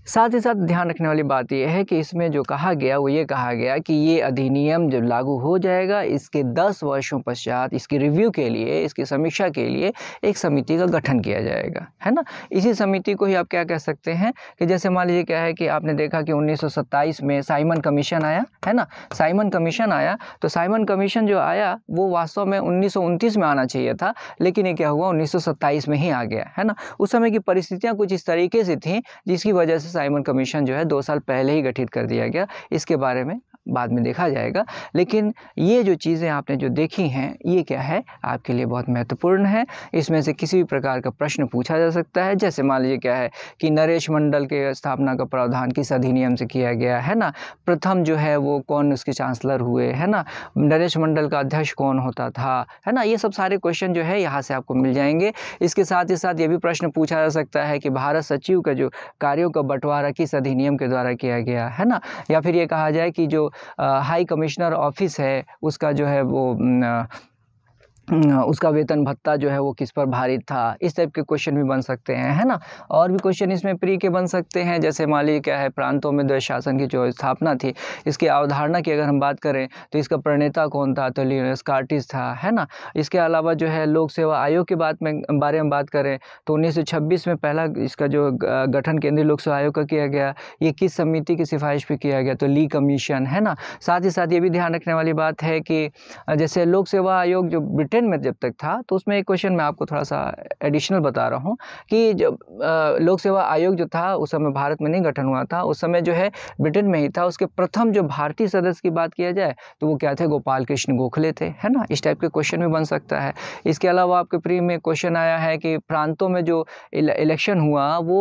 साथ ही साथ ध्यान रखने वाली बात यह है कि इसमें जो कहा गया वो ये कहा गया कि ये अधिनियम जब लागू हो जाएगा इसके 10 वर्षों पश्चात इसकी रिव्यू के लिए इसकी समीक्षा के लिए एक समिति का गठन किया जाएगा है ना इसी समिति को ही आप क्या कह सकते हैं कि जैसे मान लीजिए क्या है कि आपने देखा कि उन्नीस में साइमन कमीशन आया है ना साइमन कमीशन आया तो साइमन कमीशन जो आया वो वास्तव में उन्नीस में आना चाहिए था लेकिन ये क्या हुआ उन्नीस में ही आ गया है ना उस समय की परिस्थितियाँ कुछ इस तरीके से थी जिसकी वजह से साइमन कमीशन जो है दो साल पहले ही गठित कर दिया गया इसके बारे में बाद में देखा जाएगा लेकिन ये जो चीज़ें आपने जो देखी हैं ये क्या है आपके लिए बहुत महत्वपूर्ण है इसमें से किसी भी प्रकार का प्रश्न पूछा जा सकता है जैसे मान लीजिए क्या है कि नरेश मंडल के स्थापना का प्रावधान किस अधिनियम से किया गया है ना प्रथम जो है वो कौन उसके चांसलर हुए है ना नरेश मंडल का अध्यक्ष कौन होता था है ना ये सब सारे क्वेश्चन जो है यहाँ से आपको मिल जाएंगे इसके साथ ही साथ ये भी प्रश्न पूछा जा सकता है कि भारत सचिव का जो कार्यों का बंटवारा किस अधिनियम के द्वारा किया गया है ना या फिर ये कहा जाए कि जो हाई कमिश्नर ऑफिस है उसका जो है वो उसका वेतन भत्ता जो है वो किस पर भारित था इस टाइप के क्वेश्चन भी बन सकते हैं है ना और भी क्वेश्चन इसमें प्री के बन सकते हैं जैसे मान लीजिए क्या है प्रांतों में द्वैत शासन की जो स्थापना थी इसकी अवधारणा की अगर हम बात करें तो इसका प्रणेता कौन था तो लियोनस कार्टिस था है ना इसके अलावा जो है लोक सेवा आयोग की बात में बारे में बात करें तो उन्नीस में पहला इसका जो गठन केंद्रीय लोक सेवा आयोग का किया गया ये किस समिति की सिफारिश पर किया गया तो ली कमीशन है ना साथ ही साथ ये भी ध्यान रखने वाली बात है कि जैसे लोक सेवा आयोग जो ब्रिटेन टेन में जब तक था तो उसमें एक क्वेश्चन मैं आपको थोड़ा सा एडिशनल बता रहा हूँ कि जब लोक सेवा आयोग जो था उस समय भारत में नहीं गठन हुआ था उस समय जो है ब्रिटेन में ही था उसके प्रथम जो भारतीय सदस्य की बात किया जाए तो वो क्या थे गोपाल कृष्ण गोखले थे है ना इस टाइप के क्वेश्चन भी बन सकता है इसके अलावा आपके प्री में क्वेश्चन आया है कि प्रांतों में जो इलेक्शन हुआ वो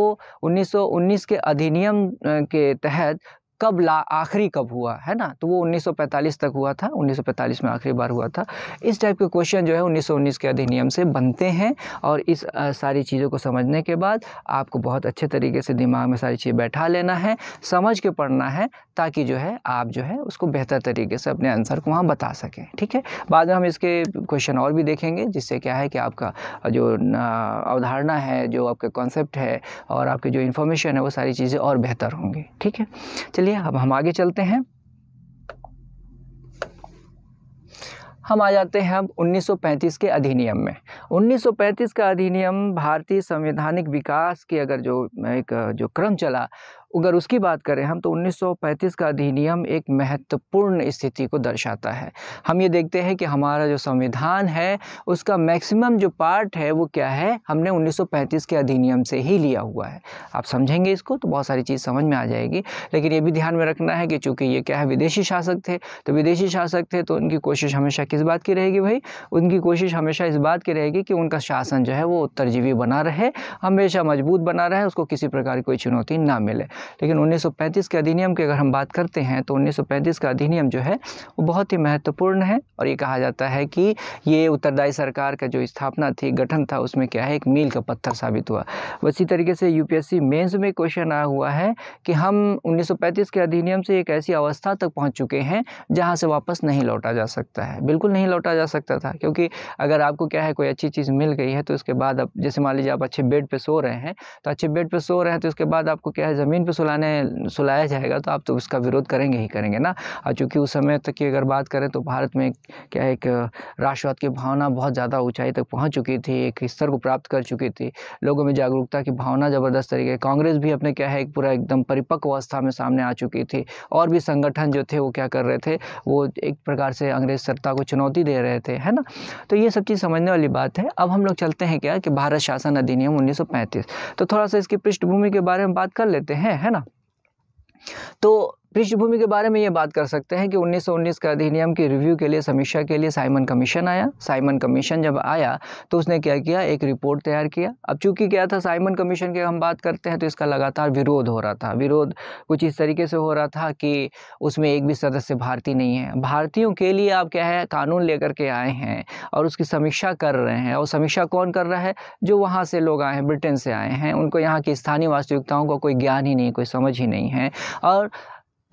उन्नीस के अधिनियम के तहत कब ला आखिरी कब हुआ है ना तो वो 1945 तक हुआ था 1945 में आखिरी बार हुआ था इस टाइप के क्वेश्चन जो है 1919 के अधिनियम से बनते हैं और इस आ, सारी चीज़ों को समझने के बाद आपको बहुत अच्छे तरीके से दिमाग में सारी चीज़ बैठा लेना है समझ के पढ़ना है ताकि जो है आप जो है उसको बेहतर तरीके से अपने आंसर को वहाँ बता सकें ठीक है बाद में हम इसके क्वेश्चन और भी देखेंगे जिससे क्या है कि आपका जो अवधारणा है जो आपका कॉन्सेप्ट है और आपकी जो इन्फॉर्मेशन है वो सारी चीज़ें और बेहतर होंगी ठीक है चलिए चलिए अब हम आगे चलते हैं हम आ जाते हैं अब 1935 के अधिनियम में 1935 का अधिनियम भारतीय संवैधानिक विकास के अगर जो एक जो क्रम चला अगर उसकी बात करें हम तो 1935 का अधिनियम एक महत्वपूर्ण स्थिति को दर्शाता है हम ये देखते हैं कि हमारा जो संविधान है उसका मैक्सिमम जो पार्ट है वो क्या है हमने 1935 के अधिनियम से ही लिया हुआ है आप समझेंगे इसको तो बहुत सारी चीज़ समझ में आ जाएगी लेकिन ये भी ध्यान में रखना है कि चूँकि ये क्या है विदेशी शासक थे तो विदेशी शासक थे तो उनकी कोशिश हमेशा किस बात की रहेगी भाई उनकी कोशिश हमेशा इस बात की रहेगी कि उनका शासन जो है वो उत्तरजीवी बना रहे हमेशा मजबूत बना रहे उसको किसी प्रकार की कोई चुनौती ना मिले लेकिन 1935 के अधिनियम की अगर हम बात करते हैं तो 1935 का अधिनियम जो है वो बहुत ही महत्वपूर्ण है और ये कहा जाता है कि ये उत्तरदायी सरकार का जो स्थापना थी गठन था उसमें क्या है एक मील का पत्थर साबित हुआ उसी तरीके से यूपीएससी पी में क्वेश्चन आया हुआ है कि हम उन्नीस के अधिनियम से एक ऐसी अवस्था तक पहुँच चुके हैं जहाँ से वापस नहीं लौटा जा सकता है बिल्कुल नहीं लौटा जा सकता था क्योंकि अगर आपको क्या है कोई अच्छी चीज़ मिल गई है तो उसके बाद आप जैसे मान लीजिए आप अच्छे बेड पर सो रहे हैं तो अच्छे बेड पर सो रहे हैं तो उसके बाद आपको क्या है ज़मीन पर सुलाने सुलाया जाएगा तो आप तो उसका विरोध करेंगे ही करेंगे ना और चूँकि उस समय तक की अगर बात करें तो भारत में क्या एक राष्ट्रवाद की भावना बहुत ज़्यादा ऊंचाई तक पहुँच चुकी थी एक स्तर को प्राप्त कर चुकी थी लोगों में जागरूकता की भावना ज़बरदस्त तरीके कांग्रेस भी अपने क्या है एक पूरा एकदम परिपक्व अवस्था में सामने आ चुकी थी और भी संगठन जो थे वो क्या कर रहे थे वो एक प्रकार से अंग्रेज सत्ता को चुनौती दे रहे थे है ना तो ये सब चीज़ समझने वाली बात है अब हम लोग चलते हैं क्या कि भारत शासन अधिनियम उन्नीस तो थोड़ा सा इसकी पृष्ठभूमि के बारे में बात कर लेते हैं है ना तो पृष्ठभूमि के बारे में ये बात कर सकते हैं कि 1919 के अधिनियम की रिव्यू के लिए समीक्षा के लिए साइमन कमीशन आया साइमन कमीशन जब आया तो उसने क्या किया एक रिपोर्ट तैयार किया अब चूंकि क्या था साइमन कमीशन की हम बात करते हैं तो इसका लगातार विरोध हो रहा था विरोध कुछ इस तरीके से हो रहा था कि उसमें एक भी सदस्य भारतीय नहीं है भारतीयों के लिए आप क्या है कानून लेकर के आए हैं और उसकी समीक्षा कर रहे हैं और समीक्षा कौन कर रहा है जो वहाँ से लोग आए हैं ब्रिटेन से आए हैं उनको यहाँ की स्थानीय वास्तविकताओं का कोई ज्ञान ही नहीं कोई समझ ही नहीं है और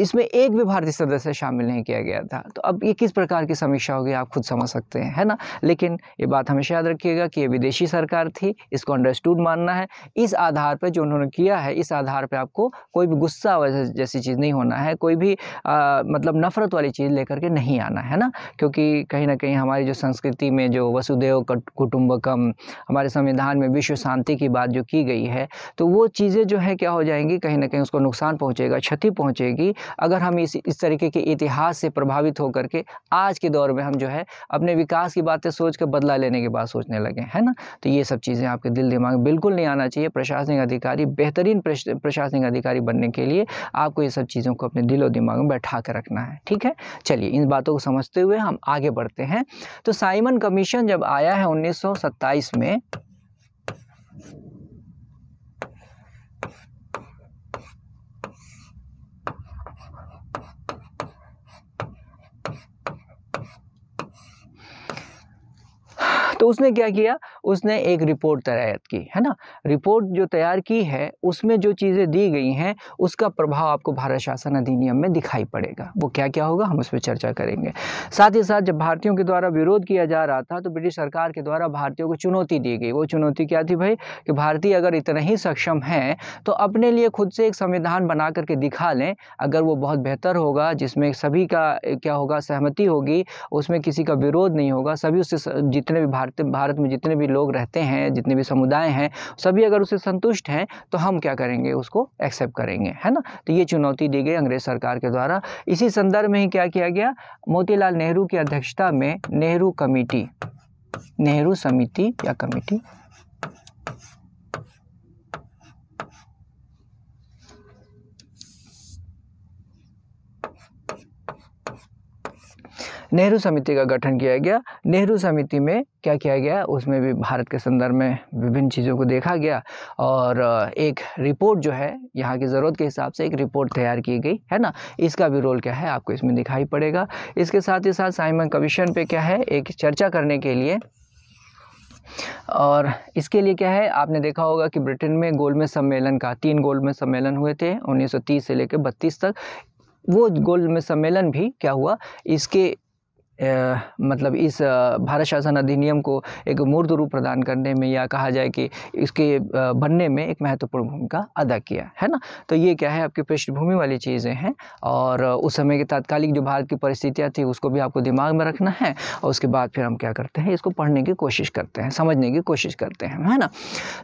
इसमें एक भी भारतीय सदस्य शामिल नहीं किया गया था तो अब ये किस प्रकार की समीक्षा होगी आप खुद समझ सकते हैं है ना लेकिन ये बात हमेशा याद रखिएगा कि ये विदेशी सरकार थी इसको अंडरस्टूड मानना है इस आधार पर जो उन्होंने किया है इस आधार पर आपको कोई भी गुस्सा जैसी चीज़ नहीं होना है कोई भी आ, मतलब नफरत वाली चीज़ लेकर के नहीं आना है ना क्योंकि कहीं ना कहीं हमारी जो संस्कृति में जो वसुदेव कुटुम्बकम हमारे संविधान में विश्व शांति की बात जो की गई है तो वो चीज़ें जो है क्या हो जाएंगी कहीं ना कहीं उसको नुकसान पहुँचेगा क्षति पहुँचेगी अगर हम इस इस तरीके के इतिहास से प्रभावित होकर के आज के दौर में हम जो है अपने विकास की बातें सोच कर बदला लेने के बाद सोचने लगे है ना तो ये सब चीज़ें आपके दिल दिमाग में बिल्कुल नहीं आना चाहिए प्रशासनिक अधिकारी बेहतरीन प्रशासनिक अधिकारी बनने के लिए आपको ये सब चीज़ों को अपने दिलो दिमाग में बैठा कर रखना है ठीक है चलिए इन बातों को समझते हुए हम आगे बढ़ते हैं तो साइमन कमीशन जब आया है उन्नीस में तो उसने क्या किया उसने एक रिपोर्ट तैयार की है ना रिपोर्ट जो तैयार की है उसमें जो चीज़ें दी गई हैं उसका प्रभाव आपको भारत शासन अधिनियम में दिखाई पड़ेगा वो क्या क्या होगा हम उस पर चर्चा करेंगे साथ ही साथ जब भारतीयों के द्वारा विरोध किया जा रहा था तो ब्रिटिश सरकार के द्वारा भारतीयों को चुनौती दी गई वो चुनौती क्या थी भाई कि भारतीय अगर इतना ही सक्षम हैं तो अपने लिए खुद से एक संविधान बना करके दिखा लें अगर वो बहुत बेहतर होगा जिसमें सभी का क्या होगा सहमति होगी उसमें किसी का विरोध नहीं होगा सभी उससे जितने भी भारतीय भारत भारत में जितने भी लोग रहते हैं जितने भी समुदाय हैं सभी अगर उसे संतुष्ट हैं तो हम क्या करेंगे उसको एक्सेप्ट करेंगे है ना तो ये चुनौती दी गई अंग्रेज सरकार के द्वारा इसी संदर्भ में ही क्या किया गया मोतीलाल नेहरू की अध्यक्षता में नेहरू कमेटी नेहरू समिति या कमेटी नेहरू समिति का गठन किया गया नेहरू समिति में क्या किया गया उसमें भी भारत के संदर्भ में विभिन्न चीज़ों को देखा गया और एक रिपोर्ट जो है यहाँ की ज़रूरत के हिसाब से एक रिपोर्ट तैयार की गई है ना इसका भी रोल क्या है आपको इसमें दिखाई पड़ेगा इसके साथ ही साथ साइमन कमीशन पर क्या है एक चर्चा करने के लिए और इसके लिए क्या है आपने देखा होगा कि ब्रिटेन में गोलमेज सम्मेलन का तीन गोलमेज सम्मेलन हुए थे 1930 से लेकर 32 तक वो गोलमेज सम्मेलन भी क्या हुआ इसके मतलब इस भारत शासन अधिनियम को एक मूर्त रूप प्रदान करने में या कहा जाए कि इसके बनने में एक महत्वपूर्ण भूमिका अदा किया है ना तो ये क्या है आपकी पृष्ठभूमि वाली चीज़ें हैं और उस समय के तात्कालिक जो भारत की परिस्थितियाँ थी उसको भी आपको दिमाग में रखना है और उसके बाद फिर हम क्या करते हैं इसको पढ़ने की कोशिश करते हैं समझने की कोशिश करते हैं है ना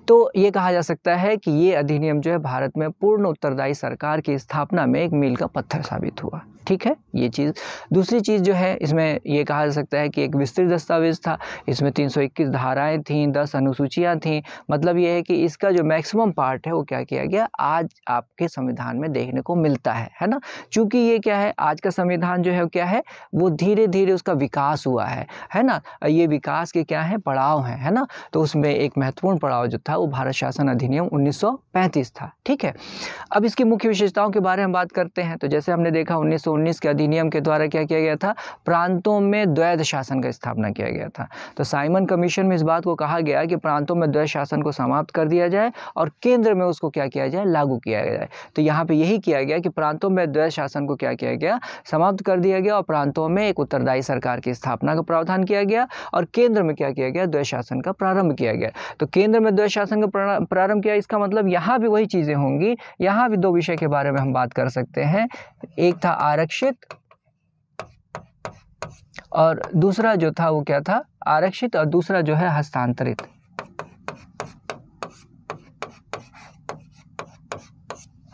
तो ये कहा जा सकता है कि ये अधिनियम जो है भारत में पूर्ण उत्तरदायी सरकार की स्थापना में एक मील का पत्थर साबित हुआ ठीक है ये चीज़ दूसरी चीज़ जो है इसमें ये कहा जा सकता है कि एक विस्तृत दस्तावेज था इसमें 321 धाराएं थीं 10 अनुसूचियां थीं मतलब ये है कि इसका जो मैक्सिमम पार्ट है वो क्या किया गया आज आपके संविधान में देखने को मिलता है है ना चूँकि ये क्या है आज का संविधान जो है क्या है वो धीरे धीरे उसका विकास हुआ है है ना ये विकास के क्या है पड़ाव हैं है ना तो उसमें एक महत्वपूर्ण पड़ाव जो था वो भारत शासन अधिनियम उन्नीस था ठीक है अब इसकी मुख्य विशेषताओं के बारे में बात करते हैं तो जैसे हमने देखा उन्नीस 1919 के अधिनियम के द्वारा क्या किया गया था प्रांतों में द्वैध शासन का स्थापना किया गया था तो साइमन कमीशन में इस बात को कहा गया कि प्रांतों में द्वैध शासन को समाप्त कर दिया जाए और केंद्र में उसको क्या किया जाए लागू किया जाए तो यहाँ पर यही किया गया कि प्रांतों में द्वैध शासन को क्या किया गया समाप्त कर दिया गया और प्रांतों में एक उत्तरदायी सरकार की स्थापना का प्रावधान किया गया और केंद्र में क्या किया गया द्वैध शासन का प्रारंभ किया गया तो केंद्र में द्वैध शासन का प्रारंभ किया इसका मतलब यहाँ भी वही चीज़ें होंगी यहाँ भी दो विषय के बारे में हम बात कर सकते हैं एक था आरक्षण आरक्षित और दूसरा जो था वो क्या था आरक्षित और दूसरा जो है हस्तांतरित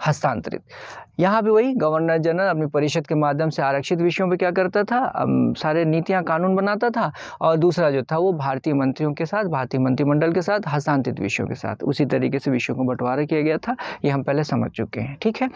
हस्तांतरित यहाँ भी वही गवर्नर जनरल अपनी परिषद के माध्यम से आरक्षित विषयों पे क्या करता था सारे नीतियाँ कानून बनाता था और दूसरा जो था वो भारतीय मंत्रियों के साथ भारतीय मंत्रिमंडल के साथ हस्तांतरित विषयों के साथ उसी तरीके से विषयों को बंटवारा किया गया था ये हम पहले समझ चुके हैं ठीक है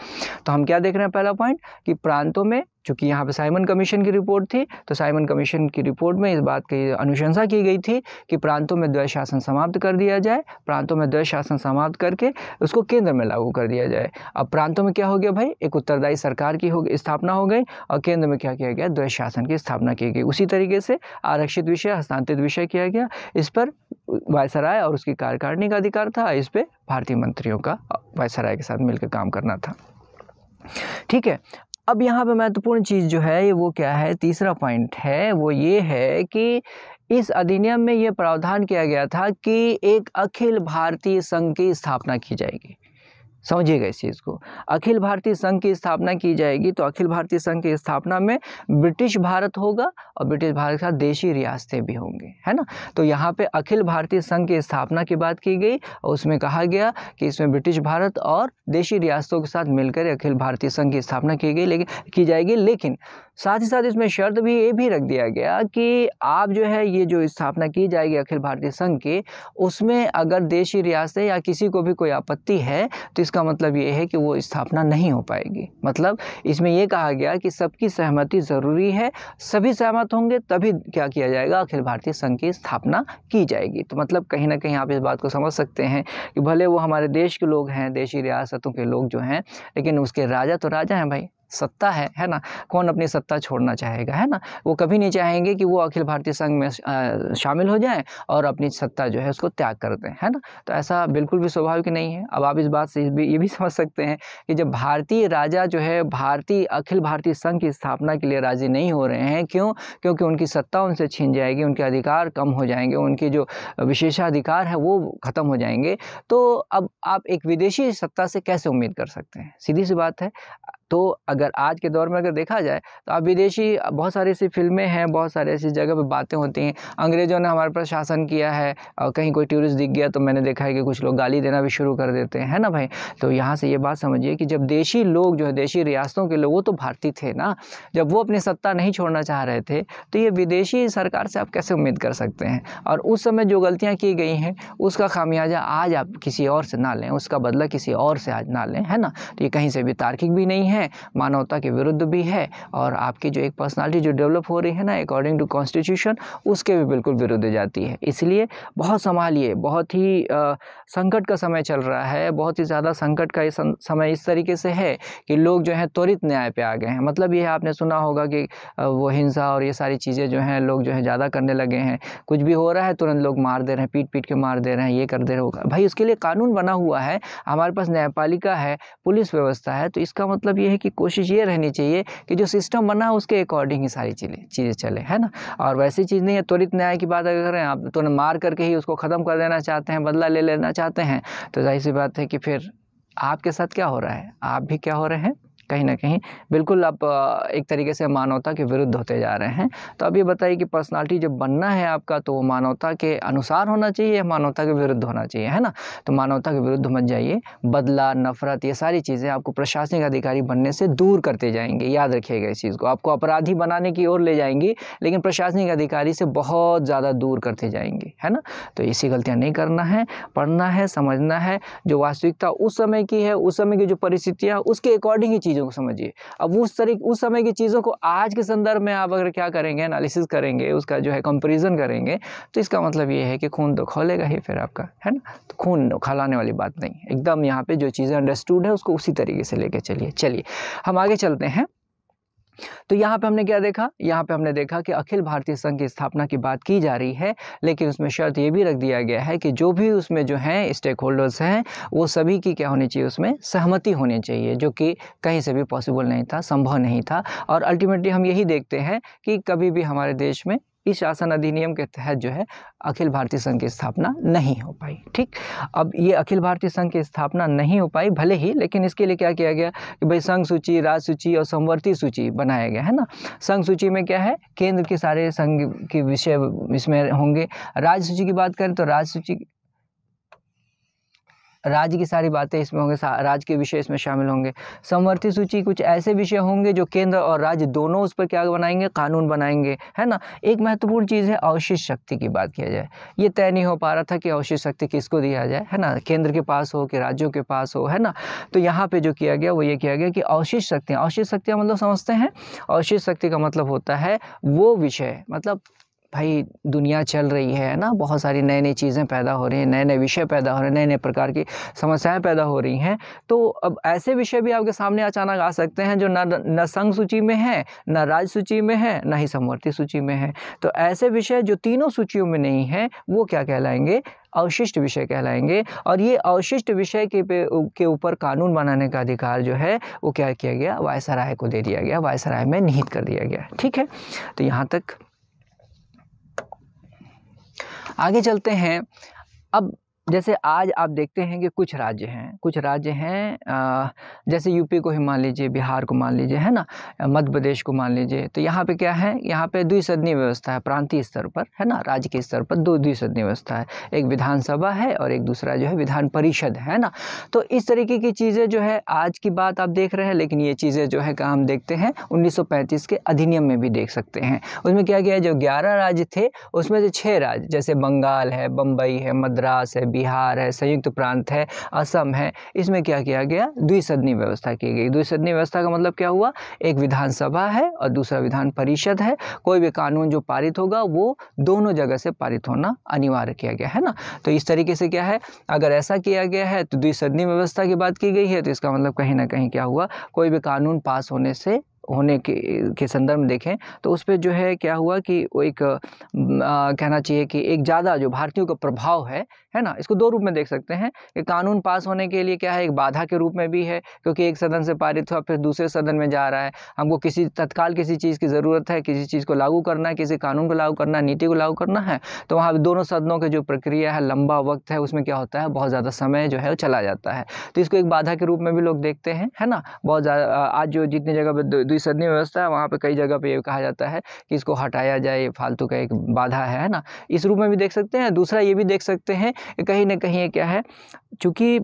तो हम क्या देख रहे हैं पहला पॉइंट कि प्रांतों में चूँकि यहाँ पे साइमन कमीशन की रिपोर्ट थी तो साइमन कमीशन की रिपोर्ट में इस बात की अनुशंसा की गई थी कि प्रांतों में द्वैध शासन समाप्त कर दिया जाए प्रांतों में द्वैध शासन समाप्त करके उसको केंद्र में लागू कर दिया जाए अब प्रांतों में क्या हो गया भाई गई एक उत्तरदायी सरकार की हो स्थापना हो गई और केंद्र में क्या किया गया द्वैत शासन की स्थापना की गई उसी तरीके से आरक्षित विषय हस्तांतरित विषय किया गया इस पर वायसराय और उसकी कार्यकारिणी का अधिकार था इस पर भारतीय मंत्रियों का वायसराय के साथ मिलकर काम करना था ठीक है अब यहाँ पर महत्वपूर्ण चीज़ जो है वो क्या है तीसरा पॉइंट है वो ये है कि इस अधिनियम में यह प्रावधान किया गया था कि एक अखिल भारतीय संघ की स्थापना की जाएगी समझिएगा इस चीज़ को अखिल भारतीय संघ की स्थापना की जाएगी तो अखिल भारतीय संघ की स्थापना में ब्रिटिश भारत होगा और ब्रिटिश भारत के साथ देशी रियासतें भी होंगी है ना तो यहाँ पे अखिल भारतीय संघ की स्थापना की बात की गई और उसमें कहा गया कि इसमें ब्रिटिश भारत और देशी रियासतों के साथ मिलकर अखिल भारतीय संघ की स्थापना की गई लेकिन की जाएगी लेकिन साथ ही साथ इसमें शर्त भी ये भी रख दिया गया कि आप जो है ये जो स्थापना की जाएगी अखिल भारतीय संघ की उसमें अगर देशी रियासतें या किसी को भी कोई आपत्ति है तो इसका इसका मतलब ये है कि वो स्थापना नहीं हो पाएगी मतलब इसमें यह कहा गया कि सबकी सहमति ज़रूरी है सभी सहमत होंगे तभी क्या किया जाएगा अखिल भारतीय संघ की स्थापना की जाएगी तो मतलब कहीं ना कहीं आप इस बात को समझ सकते हैं कि भले वो हमारे देश के लोग हैं देशी रियासतों के लोग जो हैं लेकिन उसके राजा तो राजा हैं भाई सत्ता है है ना कौन अपनी सत्ता छोड़ना चाहेगा है ना वो कभी नहीं चाहेंगे कि वो अखिल भारतीय संघ में शामिल हो जाएं और अपनी सत्ता जो है उसको त्याग कर दें है ना तो ऐसा बिल्कुल भी स्वाभाविक नहीं है अब आप इस बात से भी ये भी समझ सकते हैं कि जब भारतीय राजा जो है भारतीय अखिल भारतीय संघ की स्थापना के लिए राजी नहीं हो रहे हैं क्यों क्योंकि उनकी सत्ता उनसे छीन जाएगी उनके अधिकार कम हो जाएंगे उनके जो विशेषाधिकार है वो ख़त्म हो जाएंगे तो अब आप एक विदेशी सत्ता से कैसे उम्मीद कर सकते हैं सीधी सी बात है तो अगर आज के दौर में अगर देखा जाए तो अब विदेशी बहुत सारी ऐसी फिल्में हैं बहुत सारी ऐसी जगह पर बातें होती हैं अंग्रेज़ों ने हमारे पर शासन किया है और कहीं कोई टूरिस्ट दिख गया तो मैंने देखा है कि कुछ लोग गाली देना भी शुरू कर देते हैं है ना भाई तो यहाँ से ये बात समझिए कि जब देशी लोग जो है देशी रियासतों के लोग वो तो भारतीय थे ना जब वो अपनी सत्ता नहीं छोड़ना चाह रहे थे तो ये विदेशी सरकार से आप कैसे उम्मीद कर सकते हैं और उस समय जो गलतियाँ की गई हैं उसका खामियाजा आज आप किसी और से ना लें उसका बदला किसी और से आज ना लें है ना तो ये कहीं से भी तार्किक भी नहीं है है मानवता के विरुद्ध भी है और आपकी जो एक पर्सनालिटी जो डेवलप हो रही है ना अकॉर्डिंग टू कॉन्स्टिट्यूशन उसके भी बिल्कुल विरुद्ध जाती है इसलिए बहुत संभालिए बहुत ही आ, संकट का समय चल रहा है बहुत ही ज़्यादा संकट का समय इस तरीके से है कि लोग जो है त्वरित न्याय पर आ गए हैं मतलब ये आपने सुना होगा कि वो हिंसा और ये सारी चीज़ें जो हैं लोग जो है ज़्यादा करने लगे हैं कुछ भी हो रहा है तुरंत लोग मार दे रहे हैं पीट पीट के मार दे रहे हैं ये कर दे रहे होगा भाई उसके लिए कानून बना हुआ है हमारे पास न्यायपालिका है पुलिस व्यवस्था है तो इसका मतलब ये है कि कोशिश ये रहनी चाहिए कि जो सिस्टम बना उसके अकॉर्डिंग ही सारी चीज़ें चीज़ें चले है ना और वैसी चीज़ नहीं है त्वरित न्याय की बात अगर करें आप तुरंत तो मार करके ही उसको ख़त्म कर देना चाहते हैं बदला ले लेना चाहते हैं तो जाहिर सी बात है कि फिर आपके साथ क्या हो रहा है आप भी क्या हो रहे हैं कहीं ना कहीं बिल्कुल आप एक तरीके से मानवता के विरुद्ध होते जा रहे हैं तो अब ये बताइए कि पर्सनालिटी जब बनना है आपका तो वो मानवता के अनुसार होना चाहिए या मानवता के विरुद्ध होना चाहिए है ना तो मानवता के विरुद्ध मत जाइए बदला नफरत ये सारी चीज़ें आपको प्रशासनिक अधिकारी बनने से दूर करते जाएंगे याद रखिएगा इस चीज़ को आपको अपराधी बनाने की ओर ले जाएंगी लेकिन प्रशासनिक अधिकारी से बहुत ज़्यादा दूर करते जाएंगे है ना तो ऐसी गलतियाँ नहीं करना है पढ़ना है समझना है जो वास्तविकता उस समय की है उस समय की जो परिस्थितियाँ उसके अकॉर्डिंग ही चीज़ चीज़ों को समझिए अब उस तरीके उस समय की चीज़ों को आज के संदर्भ में आप अगर क्या करेंगे एनालिसिस करेंगे उसका जो है कंपेरिजन करेंगे तो इसका मतलब ये है कि खून तो खोलेगा ही फिर आपका है ना तो खून तो खलाने वाली बात नहीं एकदम यहाँ पर जो चीज़ें अंडरस्टूड है उसको उसी तरीके से लेके चलिए चलिए हम आगे चलते हैं तो यहाँ पे हमने क्या देखा यहाँ पे हमने देखा कि अखिल भारतीय संघ की स्थापना की बात की जा रही है लेकिन उसमें शर्त ये भी रख दिया गया है कि जो भी उसमें जो है स्टेक होल्डर्स हैं वो सभी की क्या होनी चाहिए उसमें सहमति होनी चाहिए जो कि कहीं से भी पॉसिबल नहीं था संभव नहीं था और अल्टीमेटली हम यही देखते हैं कि कभी भी हमारे देश में इस शासन अधिनियम के तहत जो है अखिल भारतीय संघ की स्थापना नहीं हो पाई ठीक अब ये अखिल भारतीय संघ की स्थापना नहीं हो पाई भले ही लेकिन इसके लिए क्या किया गया कि भाई संघ सूची राज सूची और संवर्ती सूची बनाया गया है ना संघ सूची में क्या है केंद्र के सारे संघ के विषय इसमें होंगे राज्य सूची की बात करें तो राज्य सूची राज्य की सारी बातें इसमें होंगे राज्य के विषय इसमें शामिल होंगे समवर्ती सूची कुछ ऐसे विषय होंगे जो केंद्र और राज्य दोनों उस पर क्या बनाएंगे कानून बनाएंगे है ना एक महत्वपूर्ण चीज़ है अवशिष्ट शक्ति की बात किया जाए ये तय नहीं हो पा रहा था कि अवशिष्ट शक्ति किसको दिया जाए है ना केंद्र के पास हो कि राज्यों के पास हो है ना तो यहाँ पर जो किया गया वो ये किया गया कि अवशिष्ट शक्तियाँ अवशिष्ट शक्तियाँ मतलब समझते हैं अवशिष्ट शक्ति का मतलब होता है वो विषय मतलब भाई दुनिया चल रही है ना बहुत सारी नए नई चीज़ें पैदा हो रही हैं नए नए विषय पैदा हो रहे हैं नए नए प्रकार की समस्याएं पैदा हो रही हैं तो अब ऐसे विषय भी आपके सामने अचानक आ सकते हैं जो न न संघ सूची में है न राज्य सूची में है न ही समवर्ती सूची में है तो ऐसे विषय जो तीनों सूचियों में नहीं हैं वो क्या कहलाएंगे अवशिष्ट विषय कहलाएंगे और ये अवशिष्ट विषय के पे के ऊपर कानून बनाने का अधिकार जो है वो क्या किया गया वायसराय को दे दिया गया वायसराय में निहित कर दिया गया ठीक है तो यहाँ तक आगे चलते हैं अब जैसे आज आप देखते हैं कि कुछ राज्य हैं कुछ राज्य हैं जैसे यूपी को ही मान लीजिए बिहार को मान लीजिए है ना मध्य प्रदेश को मान लीजिए तो यहाँ पे क्या है यहाँ पे द्विसदनीय व्यवस्था है प्रांतीय स्तर पर है ना राज्य के स्तर पर दो द्विसदनीय व्यवस्था है एक विधानसभा है और एक दूसरा जो है विधान परिषद है ना तो इस तरीके की चीज़ें जो है आज की बात आप देख रहे हैं लेकिन ये चीज़ें जो है हम देखते हैं उन्नीस के अधिनियम में भी देख सकते हैं उसमें क्या किया है जो ग्यारह राज्य थे उसमें से छः राज्य जैसे बंगाल है बम्बई है मद्रास है बिहार है संयुक्त प्रांत है असम है इसमें क्या किया गया द्विसदनी व्यवस्था की गई द्विसदनी व्यवस्था का मतलब क्या हुआ एक विधानसभा है और दूसरा विधान परिषद है कोई भी कानून जो पारित होगा वो दोनों जगह से पारित होना अनिवार्य किया गया है ना तो इस तरीके से क्या है अगर ऐसा किया गया है तो द्विसदनी व्यवस्था की बात की गई है तो इसका मतलब कहीं ना कहीं क्या हुआ कोई भी कानून पास होने से होने के के संदर्भ में देखें तो उस पर जो है क्या हुआ कि वो एक आ, कहना चाहिए कि एक ज़्यादा जो भारतीयों का प्रभाव है है ना इसको दो रूप में देख सकते हैं कि कानून पास होने के लिए क्या है एक बाधा के रूप में भी है क्योंकि एक सदन से पारित हुआ फिर दूसरे सदन में जा रहा है हमको किसी तत्काल किसी चीज़ की ज़रूरत है किसी चीज़ को लागू करना है किसी कानून को लागू करना है नीति को लागू करना है तो वहाँ दोनों सदनों की जो प्रक्रिया है लंबा वक्त है उसमें क्या होता है बहुत ज़्यादा समय जो है वो चला जाता है तो इसको एक बाधा के रूप में भी लोग देखते हैं है ना बहुत ज़्यादा आज जो जितनी जगह पर परिषदीय व्यवस्था है वहाँ पर कई जगह पर कहा जाता है कि इसको हटाया जाए फालतू का एक बाधा है ना इस रूप में भी देख सकते हैं दूसरा ये भी देख सकते हैं कहीं ना कहीं क्या है चूँकि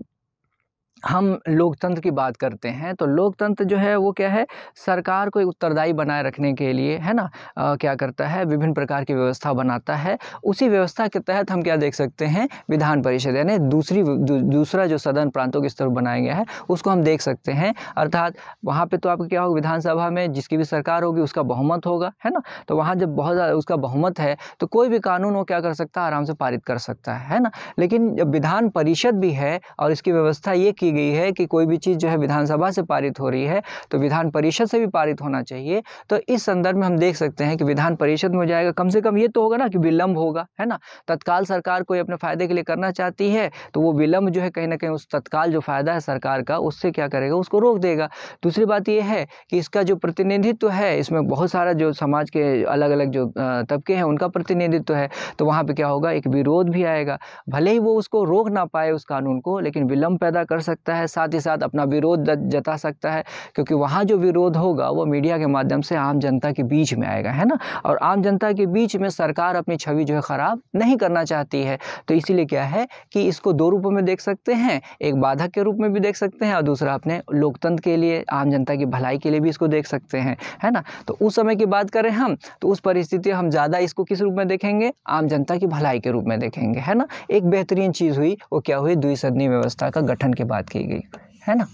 हम लोकतंत्र की बात करते हैं तो लोकतंत्र जो है वो क्या है सरकार को उत्तरदायी बनाए रखने के लिए है ना आ, क्या करता है विभिन्न प्रकार की व्यवस्था बनाता है उसी व्यवस्था के तहत हम क्या देख सकते हैं विधान परिषद यानी दूसरी दू, दूसरा जो सदन प्रांतों के स्तर बनाया गया है उसको हम देख सकते हैं अर्थात वहाँ पर तो आपको क्या होगा विधानसभा में जिसकी भी सरकार होगी उसका बहुमत होगा है ना तो वहाँ जब बहुत ज़्यादा उसका बहुमत है तो कोई भी कानून वो क्या कर सकता है आराम से पारित कर सकता है है ना लेकिन जब विधान परिषद भी है और इसकी व्यवस्था ये की की गई है कि कोई भी चीज़ जो है विधानसभा से पारित हो रही है तो विधान परिषद से भी पारित होना चाहिए तो इस संदर्भ में हम देख सकते हैं कि विधान परिषद में हो जाएगा कम से कम ये तो होगा ना कि विलंब होगा है ना तत्काल सरकार कोई अपने फ़ायदे के लिए करना चाहती है तो वो विलंब जो है कहीं ना कहीं उस तत्काल जो फ़ायदा है सरकार का उससे क्या करेगा उसको रोक देगा दूसरी बात यह है कि इसका जो प्रतिनिधित्व है इसमें बहुत सारा जो समाज के अलग अलग जो तबके हैं उनका प्रतिनिधित्व है तो वहाँ पर क्या होगा एक विरोध भी आएगा भले ही वो उसको रोक ना पाए उस कानून को लेकिन विलंब पैदा कर सकते सकता है साथ ही साथ अपना विरोध जता सकता है क्योंकि वहाँ जो विरोध होगा वो मीडिया के माध्यम से आम जनता के बीच में आएगा है ना और आम जनता के बीच में सरकार अपनी छवि जो है ख़राब नहीं करना चाहती है तो इसीलिए क्या है कि इसको दो रूपों में देख सकते हैं एक बाधक के रूप में भी देख सकते हैं और दूसरा अपने लोकतंत्र के लिए आम जनता की भलाई के लिए भी इसको देख सकते हैं है ना तो उस समय की बात करें हम तो उस परिस्थिति हम ज़्यादा इसको किस रूप में देखेंगे आम जनता की भलाई के रूप में देखेंगे है ना एक बेहतरीन चीज़ हुई वो क्या हुई द्विसदनीय व्यवस्था का गठन के बाद बात की गई है ना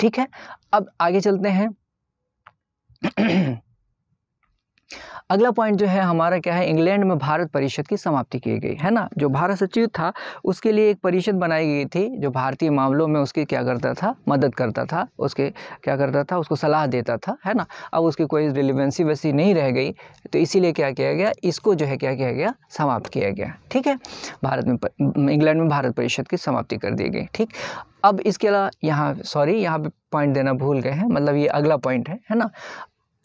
ठीक है अब आगे चलते हैं अगला पॉइंट जो है हमारा क्या है इंग्लैंड में भारत परिषद की समाप्ति की गई है ना जो भारत सचिव था उसके लिए एक परिषद बनाई गई थी जो भारतीय मामलों में उसकी क्या करता था मदद करता था उसके क्या करता था उसको सलाह देता था है ना अब उसकी कोई रिलिवेंसी वैसी नहीं रह गई तो इसीलिए क्या किया गया इसको जो है क्या किया गया समाप्त किया गया ठीक है भारत में इंग्लैंड में भारत परिषद की समाप्ति कर दी गई ठीक अब इसके अलावा यहाँ सॉरी यहाँ पे पॉइंट देना भूल गए हैं मतलब ये अगला पॉइंट है है ना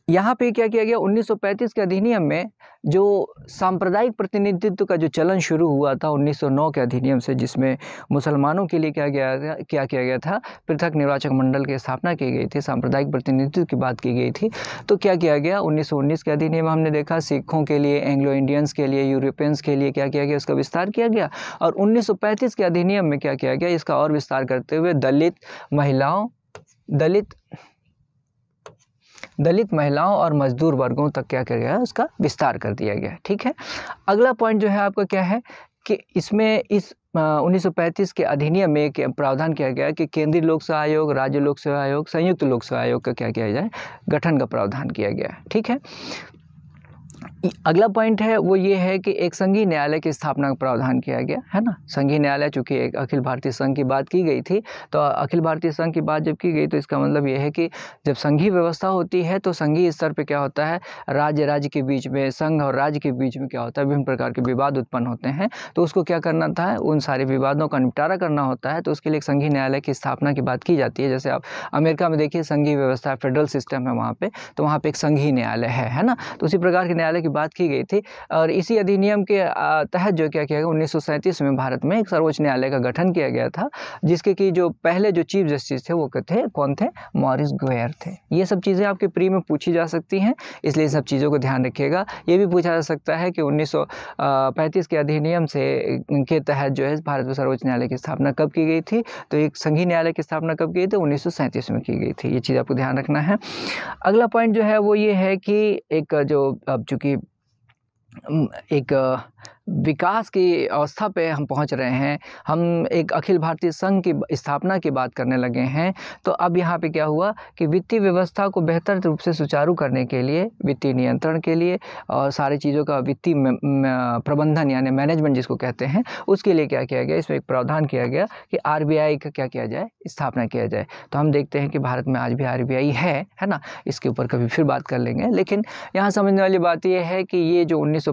यहाँ पे क्या किया गया 1935 के अधिनियम में जो सांप्रदायिक प्रतिनिधित्व का जो चलन शुरू हुआ था 1909 के अधिनियम से जिसमें मुसलमानों के लिए क्या गया था क्या किया गया था पृथक निर्वाचक मंडल की स्थापना की गई थी सांप्रदायिक प्रतिनिधित्व की बात की गई थी तो क्या किया गया 1919 के अधिनियम हमने देखा सिखों के लिए एंग्लो इंडियंस के लिए यूरोपियंस के लिए क्या किया गया उसका विस्तार किया गया और उन्नीस के अधिनियम में क्या किया गया इसका और विस्तार करते हुए दलित महिलाओं दलित दलित महिलाओं और मजदूर वर्गों तक क्या किया गया है उसका विस्तार कर दिया गया ठीक है अगला पॉइंट जो है आपका क्या है कि इसमें इस उन्नीस सौ पैंतीस के अधिनियम में एक प्रावधान किया गया कि केंद्रीय लोक सेवा आयोग राज्य लोक सेवा आयोग संयुक्त लोक सेवा आयोग का क्या किया जाए गठन का प्रावधान किया गया है ठीक है अगला पॉइंट है वो ये है कि एक संघीय न्यायालय की स्थापना का प्रावधान किया गया है ना संघीय न्यायालय चूंकि एक अखिल भारतीय संघ की बात की गई थी तो अखिल भारतीय संघ की बात जब की गई तो इसका मतलब यह है कि जब संघीय व्यवस्था होती है तो संघीय स्तर पर क्या होता है राज्य राज्य के बीच में संघ और राज्य के बीच में क्या होता है विभिन्न प्रकार के विवाद उत्पन्न होते हैं तो उसको क्या करना था उन सारे विवादों का निपटारा करना होता है तो उसके लिए एक संघीय न्यायालय की स्थापना की बात की जाती है जैसे आप अमेरिका में देखिए संघीय व्यवस्था फेडरल सिस्टम है वहाँ पर तो वहाँ पर एक संघीय न्यायालय है है ना तो उसी प्रकार के न्यायालय की बात की गई थी और इसी अधिनियम के तहत जो क्या किया गया उन्नीस में भारत में एक सर्वोच्च न्यायालय का गठन किया गया था जिसके कि जो पहले जो चीफ जस्टिस थे वो थे कौन थे मॉरिस गोयर थे ये सब चीज़ें आपके प्री में पूछी जा सकती हैं इसलिए सब चीज़ों को ध्यान रखिएगा ये भी पूछा जा सकता है कि उन्नीस के अधिनियम से के तहत जो है भारत में सर्वोच्च न्यायालय की स्थापना कब की गई थी तो एक संघीय न्यायालय की स्थापना कब की गई थी उन्नीस में की गई थी ये चीज़ आपको ध्यान रखना है अगला पॉइंट जो है वो ये है कि एक जो अब जो चूँकि एक विकास की अवस्था पे हम पहुंच रहे हैं हम एक अखिल भारतीय संघ की स्थापना की बात करने लगे हैं तो अब यहाँ पे क्या हुआ कि वित्तीय व्यवस्था को बेहतर रूप से सुचारू करने के लिए वित्तीय नियंत्रण के लिए और सारी चीज़ों का वित्तीय प्रबंधन यानी मैनेजमेंट जिसको कहते हैं उसके लिए क्या किया गया इसमें एक प्रावधान किया गया कि आर का क्या किया जाए स्थापना किया जाए तो हम देखते हैं कि भारत में आज भी आर है है ना इसके ऊपर कभी फिर बात कर लेंगे लेकिन यहाँ समझने वाली बात यह है कि ये जो उन्नीस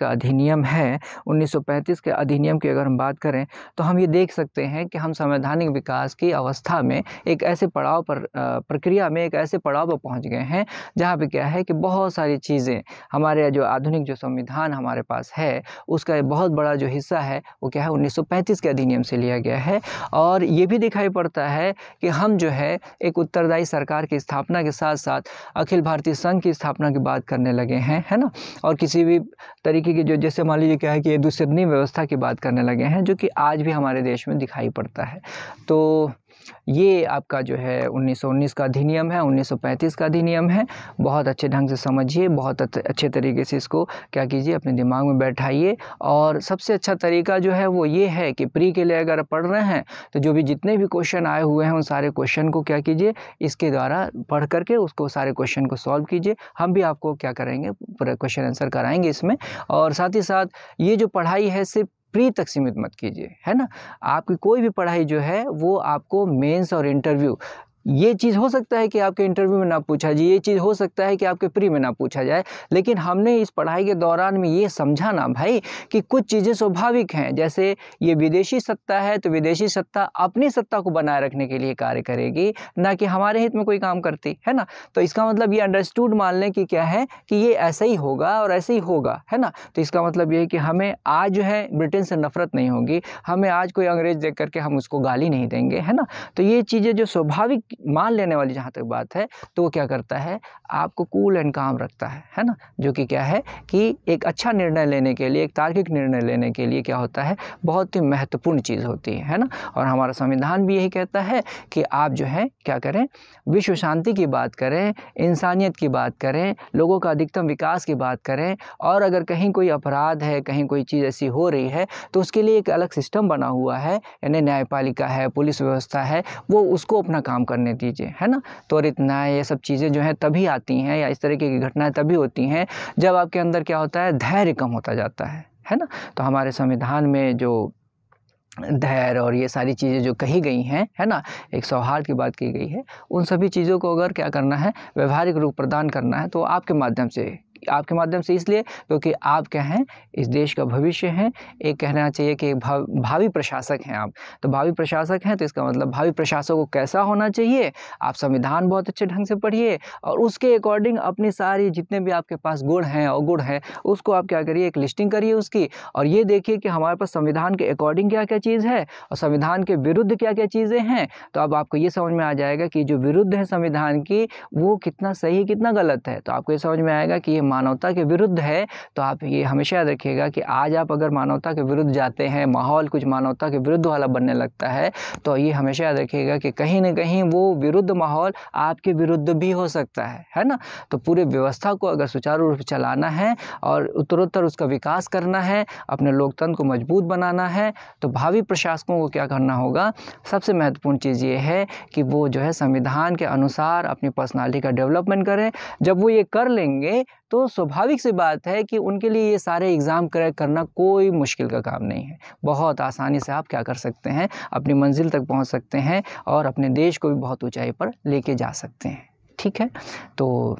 का अधिनियम है है 1935 के अधिनियम की अगर हम बात करें तो हम ये देख सकते हैं कि हम संवैधानिक विकास की अवस्था में एक ऐसे पड़ाव पर प्रक्रिया में एक ऐसे पड़ाव पर पहुंच गए हैं जहां पर क्या है कि बहुत सारी चीज़ें हमारे जो आधुनिक जो संविधान हमारे पास है उसका बहुत बड़ा जो हिस्सा है वो क्या है उन्नीस के अधिनियम से लिया गया है और ये भी दिखाई पड़ता है कि हम जो है एक उत्तरदायी सरकार की स्थापना के साथ साथ अखिल भारतीय संघ की स्थापना की बात करने लगे हैं है ना और किसी भी तरीके की जो जैसे मान मान लीजिए क्या है कि ये दूसरी व्यवस्था की बात करने लगे हैं जो कि आज भी हमारे देश में दिखाई पड़ता है तो ये आपका जो है 1919 का अधिनियम है 1935 का अधिनियम है बहुत अच्छे ढंग से समझिए बहुत अच्छे तरीके से इसको क्या कीजिए अपने दिमाग में बैठाइए और सबसे अच्छा तरीका जो है वो ये है कि प्री के लिए अगर पढ़ रहे हैं तो जो भी जितने भी क्वेश्चन आए हुए हैं उन सारे क्वेश्चन को क्या कीजिए इसके द्वारा पढ़ करके उसको सारे क्वेश्चन को सॉल्व कीजिए हम भी आपको क्या करेंगे पूरा क्वेश्चन आंसर कराएंगे इसमें और साथ ही साथ ये जो पढ़ाई है सिर्फ प्री तक सीमित मत कीजिए है ना आपकी कोई भी पढ़ाई जो है वो आपको मेंस और इंटरव्यू ये चीज़ हो सकता है कि आपके इंटरव्यू में ना पूछा जाए ये चीज़ हो सकता है कि आपके प्री में ना पूछा जाए लेकिन हमने इस पढ़ाई के दौरान में ये समझा ना भाई कि कुछ चीज़ें स्वाभाविक हैं जैसे ये विदेशी सत्ता है तो विदेशी सत्ता अपनी सत्ता को बनाए रखने के लिए कार्य करेगी ना कि हमारे हित में कोई काम करती है ना तो इसका मतलब ये अंडरस्टूड मान लें कि क्या है कि ये ऐसा ही होगा और ऐसे ही होगा है ना तो इसका मतलब ये है कि हमें आज जो है ब्रिटेन से नफरत नहीं होगी हमें आज कोई अंग्रेज़ देख करके हम उसको गाली नहीं देंगे है ना तो ये चीज़ें जो स्वाभाविक मान लेने वाली जहाँ तक बात है तो वो क्या करता है आपको कूल एंड काम रखता है है ना जो कि क्या है कि एक अच्छा निर्णय लेने के लिए एक तार्किक निर्णय लेने के लिए क्या होता है बहुत ही महत्वपूर्ण चीज़ होती है है ना और हमारा संविधान भी यही कहता है कि आप जो है क्या करें विश्व शांति की बात करें इंसानियत की बात करें लोगों का अधिकतम विकास की बात करें और अगर कहीं कोई अपराध है कहीं कोई चीज़ ऐसी हो रही है तो उसके लिए एक अलग सिस्टम बना हुआ है यानी न्यायपालिका है पुलिस व्यवस्था है वो उसको अपना काम करने करने दीजिए है ना न्याय ये सब चीज़ें जो हैं तभी आती हैं या इस तरीके की घटनाएं तभी होती हैं जब आपके अंदर क्या होता है धैर्य कम होता जाता है है ना तो हमारे संविधान में जो धैर्य और ये सारी चीज़ें जो कही गई हैं है ना एक सौहार्द की बात की गई है उन सभी चीज़ों को अगर क्या करना है व्यवहारिक रूप प्रदान करना है तो आपके माध्यम से आपके माध्यम से इसलिए क्योंकि आप क्या हैं इस देश का भविष्य हैं एक कहना चाहिए कि भाव, भावी प्रशासक हैं आप तो भावी प्रशासक हैं तो इसका मतलब भावी प्रशासक को कैसा होना चाहिए आप संविधान बहुत अच्छे ढंग से पढ़िए और उसके अकॉर्डिंग अपनी सारी जितने भी आपके पास गुण हैं और हैं उसको आप क्या करिए एक लिस्टिंग करिए उसकी और ये देखिए कि हमारे पास संविधान के अकॉर्डिंग क्या क्या चीज़ है और संविधान के विरुद्ध क्या क्या चीज़ें हैं तो अब आपको ये समझ में आ जाएगा कि जो विरुद्ध है संविधान की वो कितना सही कितना गलत है तो आपको ये समझ में आएगा कि ये मानवता के विरुद्ध है तो आप ये हमेशा याद रखिएगा कि आज आप अगर मानवता के विरुद्ध जाते हैं माहौल कुछ मानवता के विरुद्ध वाला बनने लगता है तो ये हमेशा याद रखिएगा कि कहीं ना कहीं वो विरुद्ध माहौल आपके विरुद्ध भी हो सकता है है ना तो पूरी व्यवस्था को अगर सुचारू रूप से चलाना है और उत्तरोत्तर उसका विकास करना है अपने लोकतंत्र को मजबूत बनाना है तो भावी प्रशासकों को क्या करना होगा सबसे महत्वपूर्ण चीज़ ये है कि वो जो है संविधान के अनुसार अपनी पर्सनालिटी का डेवलपमेंट करें जब वो ये कर लेंगे तो स्वाभाविक सी बात है कि उनके लिए ये सारे एग्ज़ाम क्रैक करना कोई मुश्किल का काम नहीं है बहुत आसानी से आप क्या कर सकते हैं अपनी मंजिल तक पहुँच सकते हैं और अपने देश को भी बहुत ऊँचाई पर लेके जा सकते हैं ठीक है तो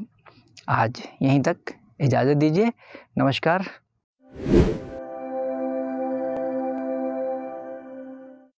आज यहीं तक इजाज़त दीजिए नमस्कार